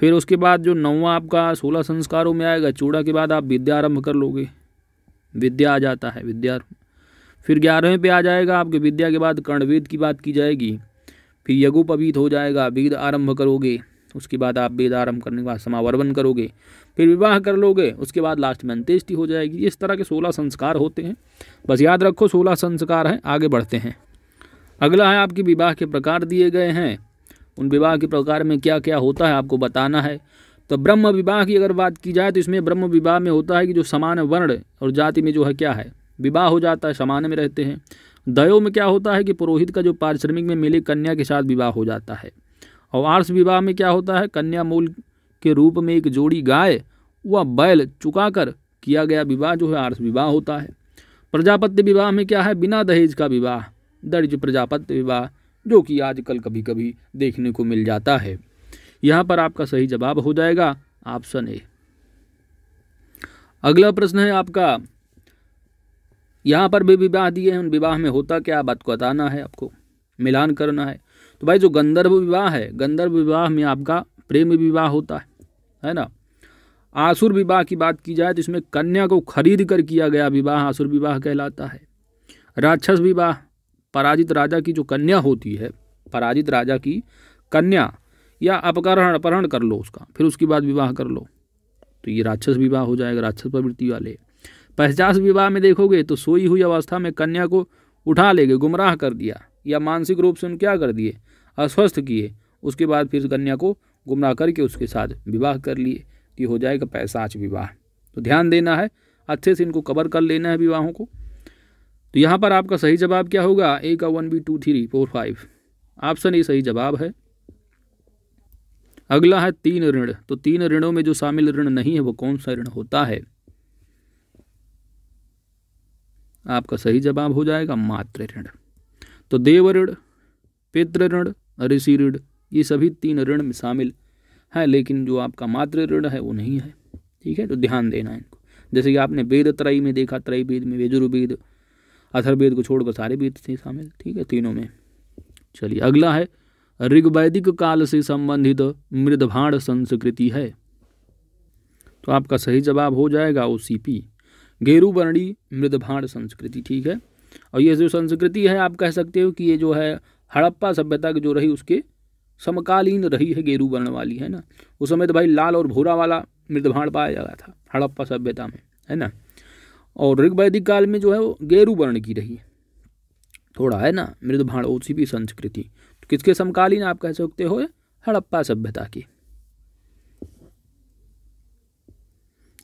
फिर उसके बाद जो नौवा आपका सोलह संस्कारों में आएगा चूड़ा के बाद आप विद्या आरंभ कर लोगे विद्या आ जाता है विद्या फिर ग्यारहवें पे आ जाएगा आपके विद्या के बाद कर्णवेद की बात की जाएगी फिर यज्ञोपवीत हो जाएगा वेद आरंभ करोगे उसके बाद आप वेद आरंभ करने के बाद समावर्वन करोगे फिर विवाह कर लोगे उसके बाद लास्ट में अंत्येष्टि हो जाएगी इस तरह के सोलह संस्कार होते हैं बस याद रखो सोलह संस्कार हैं आगे बढ़ते हैं अगला है आपके विवाह के प्रकार दिए गए हैं उन विवाह के प्रकार में क्या क्या होता है आपको बताना है तो ब्रह्म विवाह की अगर बात की जाए तो इसमें ब्रह्म विवाह में होता है कि जो समान वर्ण और जाति में जो है क्या है विवाह हो जाता है समान में रहते हैं दयो में क्या होता है कि पुरोहित का जो पारिश्रमिक में मिली कन्या के साथ विवाह हो जाता है और आर्स विवाह में क्या होता है कन्या मूल के रूप में एक जोड़ी गाय व बैल चुका किया गया विवाह जो है आर्स विवाह होता है प्रजापत्य विवाह में क्या है बिना दहेज का विवाह दर्ज प्रजापत्य विवाह जो कि आजकल कभी कभी देखने को मिल जाता है यहाँ पर आपका सही जवाब हो जाएगा ऑप्शन ए अगला प्रश्न है आपका यहाँ पर भी विवाह दिए हैं उन विवाह में होता क्या बात को बताना है आपको मिलान करना है तो भाई जो गंधर्व विवाह है गंधर्व विवाह में आपका प्रेम विवाह होता है है ना आसुर विवाह की बात की जाए तो इसमें कन्या को खरीद कर किया गया विवाह आसुर विवाह कहलाता है राक्षस विवाह पराजित राजा की जो कन्या होती है पराजित राजा की कन्या या अपकरण अपहरण कर लो उसका फिर उसके बाद विवाह कर लो तो ये राक्षस विवाह हो जाएगा राक्षस प्रवृत्ति वाले पचास विवाह में देखोगे तो सोई हुई अवस्था में कन्या को उठा ले गए गुमराह कर दिया या मानसिक रूप से उन क्या कर दिए अस्वस्थ किए उसके बाद फिर कन्या को गुमराह करके उसके साथ विवाह कर लिए कि हो जाएगा पैसाच विवाह तो ध्यान देना है अच्छे से इनको कवर कर लेना है विवाहों को तो यहाँ पर आपका सही जवाब क्या होगा ए का one B two three four five option A सही जवाब है अगला है तीन ऋण तो तीन ऋणों में जो शामिल ऋण नहीं है वो कौन सा ऋण होता है आपका सही जवाब हो जाएगा मात्र ऋण तो देव ऋण पितृ ऋण ऋषि ऋण ये सभी तीन ऋण में शामिल है लेकिन जो आपका मात्र ऋण है वो नहीं है ठीक है तो ध्यान देना है इनको जैसे कि आपने वेद त्रय में देखा त्रय वेद में वेजुर्वेद अथर्वेद को छोड़कर सारे वेद थे शामिल ठीक है तीनों में चलिए अगला है ऋग्वैदिक काल से संबंधित मृदभाण संस्कृति है तो आपका सही जवाब हो जाएगा ओ सी पी गेरुवर्णी मृदभाण संस्कृति ठीक है और ये जो संस्कृति है आप कह सकते हो कि ये जो है हड़प्पा सभ्यता की जो रही उसके समकालीन रही है गेरू वर्ण वाली है ना उस समय तो भाई लाल और भूरा वाला मृदभाण पाया जा था हड़प्पा सभ्यता में है ना और ऋग्वैदिक काल में जो है वो गेरु वर्ण की रही थोड़ा है ना मृद ओसी भी संस्कृति तो किसके समकालीन आप कह सकते हो हड़प्पा सभ्यता की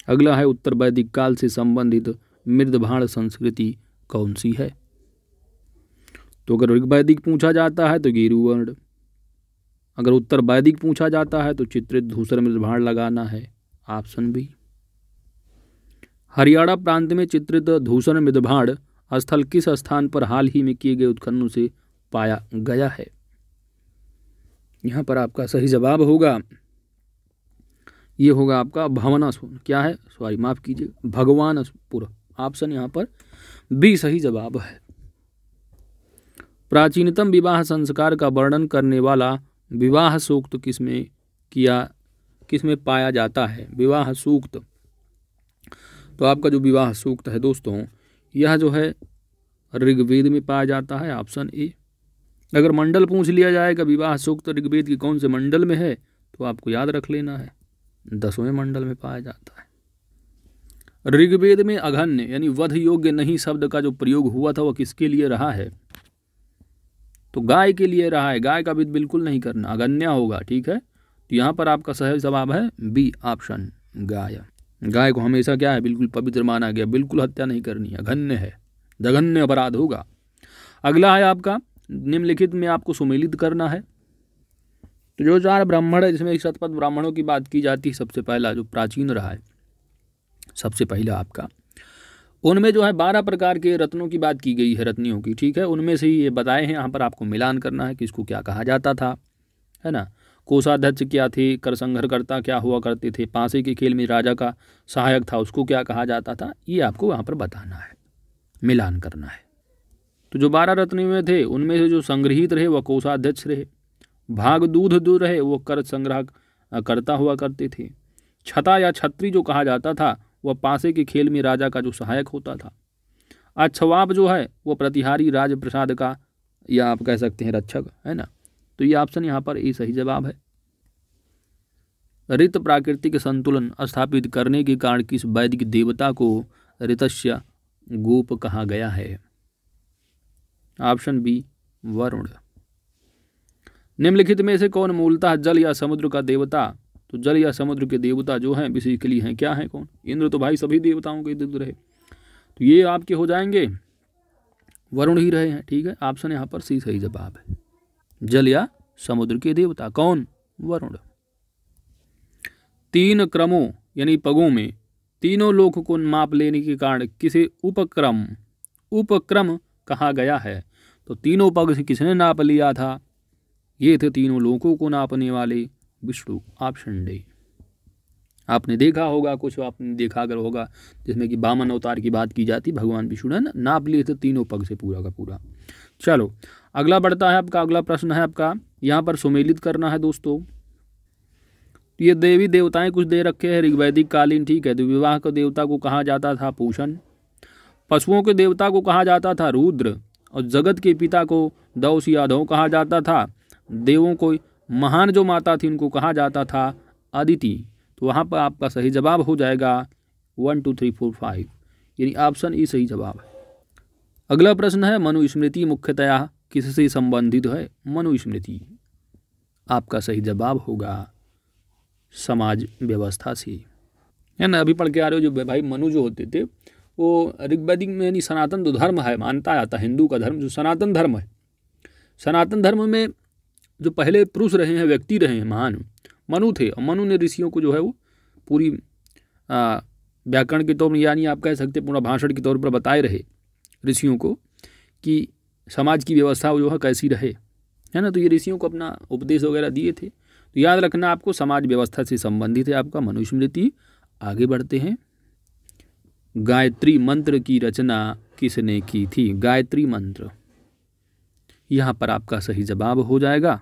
अगला है उत्तर वैदिक काल से संबंधित मृदभाण संस्कृति कौन सी है तो अगर ऋग्वैदिक पूछा जाता है तो गेरु वर्ण अगर उत्तर वैदिक पूछा जाता है तो चित्रित दूसरा मृदभाण लगाना है ऑप्शन भी हरियाणा प्रांत में चित्रित धूसर मिदभाड़ स्थल किस स्थान पर हाल ही में किए गए उत्खननों से पाया गया है यहाँ पर आपका सही जवाब होगा ये होगा आपका भवनासुर क्या है सॉरी माफ कीजिए भगवान भगवानपुर ऑप्शन यहाँ पर बी सही जवाब है प्राचीनतम विवाह संस्कार का वर्णन करने वाला विवाह सूक्त किसमें किया किसमें पाया जाता है विवाह सूक्त तो आपका जो विवाह सूक्त है दोस्तों यह जो है ऋग्वेद में पाया जाता है ऑप्शन ए अगर मंडल पूछ लिया जाएगा विवाह सूक्त ऋग्वेद की कौन से मंडल में है तो आपको याद रख लेना है दसवें मंडल में पाया जाता है ऋग्वेद में अघन्य यानी वध योग्य नहीं शब्द का जो प्रयोग हुआ था वह किसके लिए रहा है तो गाय के लिए रहा है गाय का विध बिल्कुल नहीं करना अगन्या होगा ठीक है तो यहाँ पर आपका सहज जवाब है बी ऑप्शन गाय गाय को हमेशा क्या है बिल्कुल पवित्र माना गया बिल्कुल हत्या नहीं करनी अघन्य है जघन्य अपराध होगा अगला है आपका निम्नलिखित में आपको सुमेलित करना है तो जो चार ब्राह्मण है जिसमें एक शतपथ ब्राह्मणों की बात की जाती है सबसे पहला जो प्राचीन रहा है सबसे पहला आपका उनमें जो है बारह प्रकार के रत्नों की बात की गई है रत्नियों की ठीक है उनमें से ही ये बताए हैं यहाँ पर आपको मिलान करना है कि इसको क्या कहा जाता था है ना कोषाध्यक्ष क्या थी कर संघर्षकर्ता क्या हुआ करती थी पांसे के खेल में राजा का सहायक था उसको क्या कहा जाता था ये आपको वहाँ पर बताना है मिलान करना है तो जो बारह रत्न में थे उनमें से जो संग्रहित रहे वह कोषाध्यक्ष रहे भाग दूध दूर रहे वो कर संग्रह करता हुआ करती थी छता या छत्री जो कहा जाता था वह पासे के खेल में राजा का जो सहायक होता था अच्छवाप जो है वह प्रतिहारी राज प्रसाद का या आप कह सकते हैं रक्षक है ना तो ये ऑप्शन यहाँ पर ए सही जवाब है ऋत प्राकृतिक संतुलन स्थापित करने के कारण किस वैदिक देवता को ऋतस्य गोप कहा गया है ऑप्शन बी वरुण निम्नलिखित में से कौन मूलतः जल या समुद्र का देवता तो जल या समुद्र के देवता जो हैं बेसिकली हैं क्या हैं कौन इंद्र तो भाई सभी देवताओं के दुद्ध रहे तो ये आपके हो जाएंगे वरुण ही रहे हैं ठीक है ऑप्शन यहाँ पर सी सही जवाब है जल या समुद्र के देवता कौन वरुण तीन क्रमों यानी पगों में तीनों लोक को माप लेने के कारण किसे उपक्रम उपक्रम कहा गया है तो तीनों पग से किसने नाप लिया था ये थे तीनों लोकों को नापने वाले विष्णु ऑप्शन डी आपने देखा होगा कुछ आपने देखा अगर होगा जिसमें कि बामन अवतार की बात की जाती भगवान विष्णु ने नाप लिए थे तीनों पग से पूरा का पूरा चलो अगला बढ़ता है आपका अगला प्रश्न है आपका यहाँ पर सुमेलित करना है दोस्तों ये देवी देवताएं कुछ दे रखे हैं ऋग्वैदिक कालीन ठीक है तो विवाह के देवता को कहा जाता था पूषण पशुओं के देवता को कहा जाता था रुद्र और जगत के पिता को दौस यादव कहा जाता था देवों को महान जो माता थी उनको कहा जाता था आदिति तो वहाँ पर आपका सही जवाब हो जाएगा one two three four five यानी ऑप्शन ई सही जवाब है अगला प्रश्न है मनुस्मृति मुख्यतया किससे संबंधित है मनुस्मृति आपका सही जवाब होगा समाज व्यवस्था से है ना अभी पढ़ के आ रहे हो जो भाई मनु जो होते थे वो ऋग्वैदिक में यानी सनातन जो धर्म है मानता आता हिंदू का धर्म जो सनातन धर्म है सनातन धर्म में जो पहले पुरुष रहे हैं व्यक्ति रहे हैं महान मनु थे और मनु ने ऋषियों को जो है वो पूरी व्याकरण के तौर पर यानी आप कह सकते पूरा भाषण के तौर पर बताए रहे ऋषियों को कि समाज की व्यवस्था जो है कैसी रहे है ना तो ये ऋषियों को अपना उपदेश वगैरह दिए थे तो याद रखना आपको समाज व्यवस्था से संबंधित है आपका मनुस्मृति आगे बढ़ते हैं गायत्री मंत्र की रचना किसने की थी गायत्री मंत्र यहाँ पर आपका सही जवाब हो जाएगा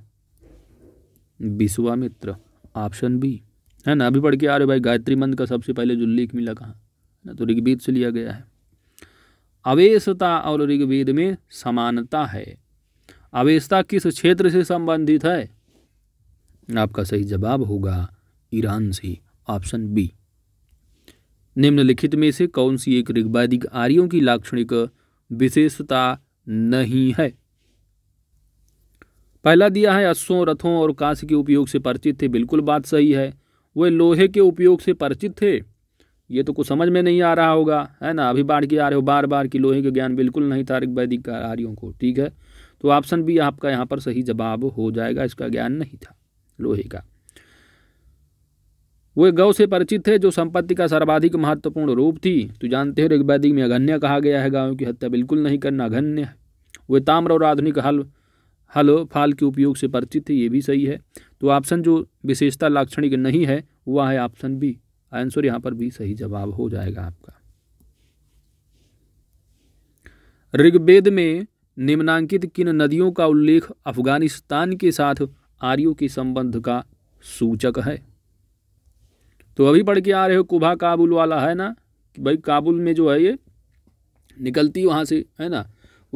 विश्वामित्र ऑप्शन बी है ना अभी पढ़ के आ रहे भाई गायत्री मंद का सबसे पहले जो लेख मिला कहाँ ना तो ऋग्वेद से लिया गया है अवेशता और ऋग्वेद में समानता है अवेशता किस क्षेत्र से संबंधित है आपका सही जवाब होगा ईरान से ऑप्शन बी निम्नलिखित में से कौन सी एक ऋग्वैदिक आर्यों की लाक्षणिक विशेषता नहीं है पहला दिया है अश्वों रथों और कांस के उपयोग से परिचित थे बिल्कुल बात सही है वे लोहे के उपयोग से परिचित थे ये तो कुछ समझ में नहीं आ रहा होगा है ना अभी बाढ़ के आ रहे हो बार बार की लोहे के ज्ञान बिल्कुल नहीं था वैदिक आर्यों को ठीक है तो ऑप्शन भी आपका यहाँ पर सही जवाब हो जाएगा इसका ज्ञान नहीं था लोहे का वे गौ से परिचित थे जो संपत्ति का सर्वाधिक महत्वपूर्ण रूप थी तो जानते हो ऋग्वैदिक में अघन्य कहा गया है गायों की हत्या बिल्कुल नहीं करना अघन्य है वे ताम्र और आधुनिक हल हल फाल के उपयोग से परिचित है ये भी सही है तो ऑप्शन जो विशेषता लाक्षणिक नहीं है वह है ऑप्शन बी आंसर यहाँ पर भी सही जवाब हो जाएगा आपका ऋग्वेद में निम्नांकित किन नदियों का उल्लेख अफगानिस्तान के साथ आर्यों के संबंध का सूचक है तो अभी पढ़ के आ रहे हो कुभा काबुल वाला है ना कि भाई काबुल में जो है ये निकलती वहाँ से है ना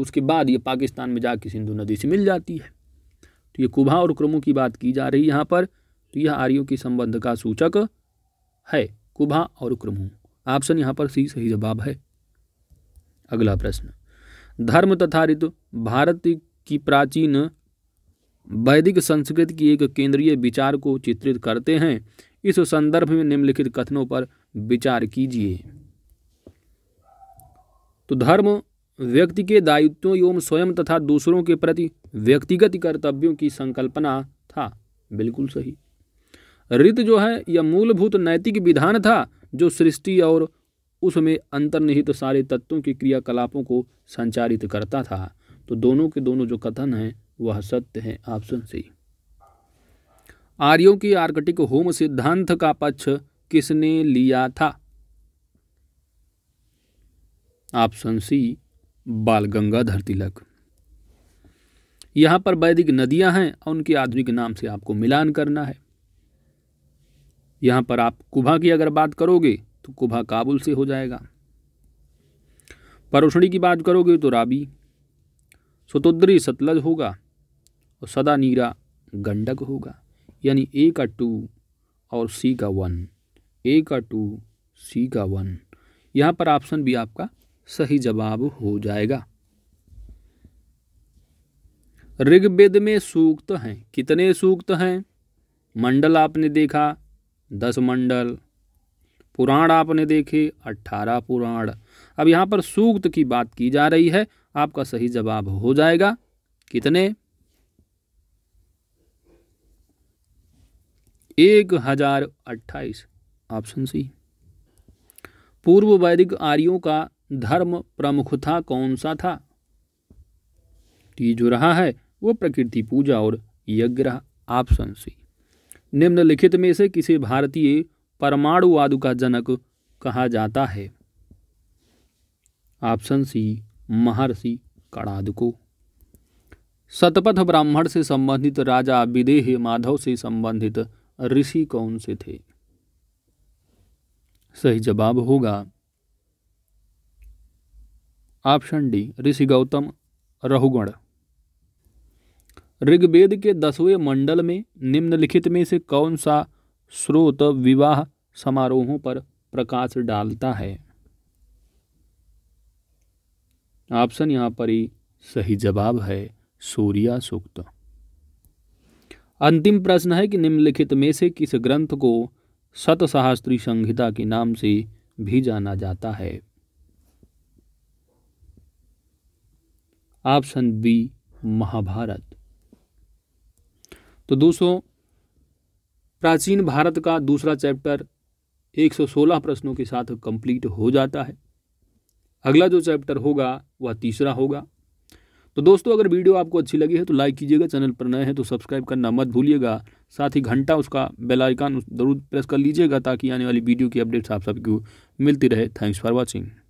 उसके बाद ये पाकिस्तान में जाके सिंधु नदी से मिल जाती है तो ये कुभा और क्रमों की बात की जा रही यहाँ पर तो यह आर्यों के संबंध का सूचक है कुभा और क्रमु ऑप्शन यहाँ पर सी सही जवाब है अगला प्रश्न धर्म तथा ऋतु भारत की प्राचीन वैदिक संस्कृति की एक केंद्रीय विचार को चित्रित करते हैं इस संदर्भ में निम्नलिखित कथनों पर विचार कीजिए तो धर्म व्यक्ति के दायित्वों एवं स्वयं तथा दूसरों के प्रति व्यक्तिगत कर्तव्यों की संकल्पना था बिल्कुल सही रित जो है यह मूलभूत नैतिक विधान था जो सृष्टि और उसमें अंतर्निहित सारे तत्वों के क्रियाकलापों को संचारित करता था तो दोनों के दोनों जो कथन हैं वह सत्य है ऑप्शन से आर्यों की आर्कटिक होम सिद्धांत का पक्ष किसने लिया था ऑप्शन सी बाल गंगाधर तिलक यहाँ पर वैदिक नदियाँ हैं और उनके आधुनिक नाम से आपको मिलान करना है यहाँ पर आप कुभा की अगर बात करोगे तो कुभा काबुल से हो जाएगा परोषणी की बात करोगे तो राबी स्वतोद्री सतलज होगा और सदा नीरा गंडक होगा यानी ए का टू और सी का वन ए का टू सी का वन यहाँ पर ऑप्शन भी आपका सही जवाब हो जाएगा ऋग्वेद में सूक्त हैं कितने सूक्त हैं मंडल आपने देखा दस मंडल पुराण आपने देखे अट्ठारह पुराण अब यहाँ पर सूक्त की बात की जा रही है आपका सही जवाब हो जाएगा कितने एक हजार अट्ठाईस ऑप्शन सी पूर्व वैदिक आर्यों का धर्म प्रमुखता कौन सा था टी जो रहा है वो प्रकृति पूजा और यज्ञ ऑप्शन सी निम्नलिखित में से किसे भारतीय परमाणुवाद का जनक कहा जाता है ऑप्शन सी महर्षि कड़ाद को सतपथ ब्राह्मण से संबंधित राजा विदेह माधव से संबंधित ऋषि कौन से थे सही जवाब होगा ऑप्शन डी ऋषि गौतम रहुगण ऋग्वेद के दसवें मंडल में निम्नलिखित में से कौन सा स्रोत विवाह समारोहों पर प्रकाश डालता है ऑप्शन यहां पर ही सही जवाब है सूर्या सूक्त अंतिम प्रश्न है कि निम्नलिखित में से किस ग्रंथ को सतसहस्त्री संहिता के नाम से भी जाना जाता है ऑप्शन बी महाभारत तो दोस्तों प्राचीन भारत का दूसरा चैप्टर 116 प्रश्नों के साथ कंप्लीट हो जाता है अगला जो चैप्टर होगा वह तीसरा होगा तो दोस्तों अगर वीडियो आपको अच्छी लगी है तो लाइक कीजिएगा चैनल पर नए हैं तो सब्सक्राइब करना मत भूलिएगा साथ ही घंटा उसका बेल आइकन जरूर प्रेस कर लीजिएगा ताकि आने वाली वीडियो की अपडेट्स आप सबको मिलती रहे थैंक्स फॉर वॉचिंग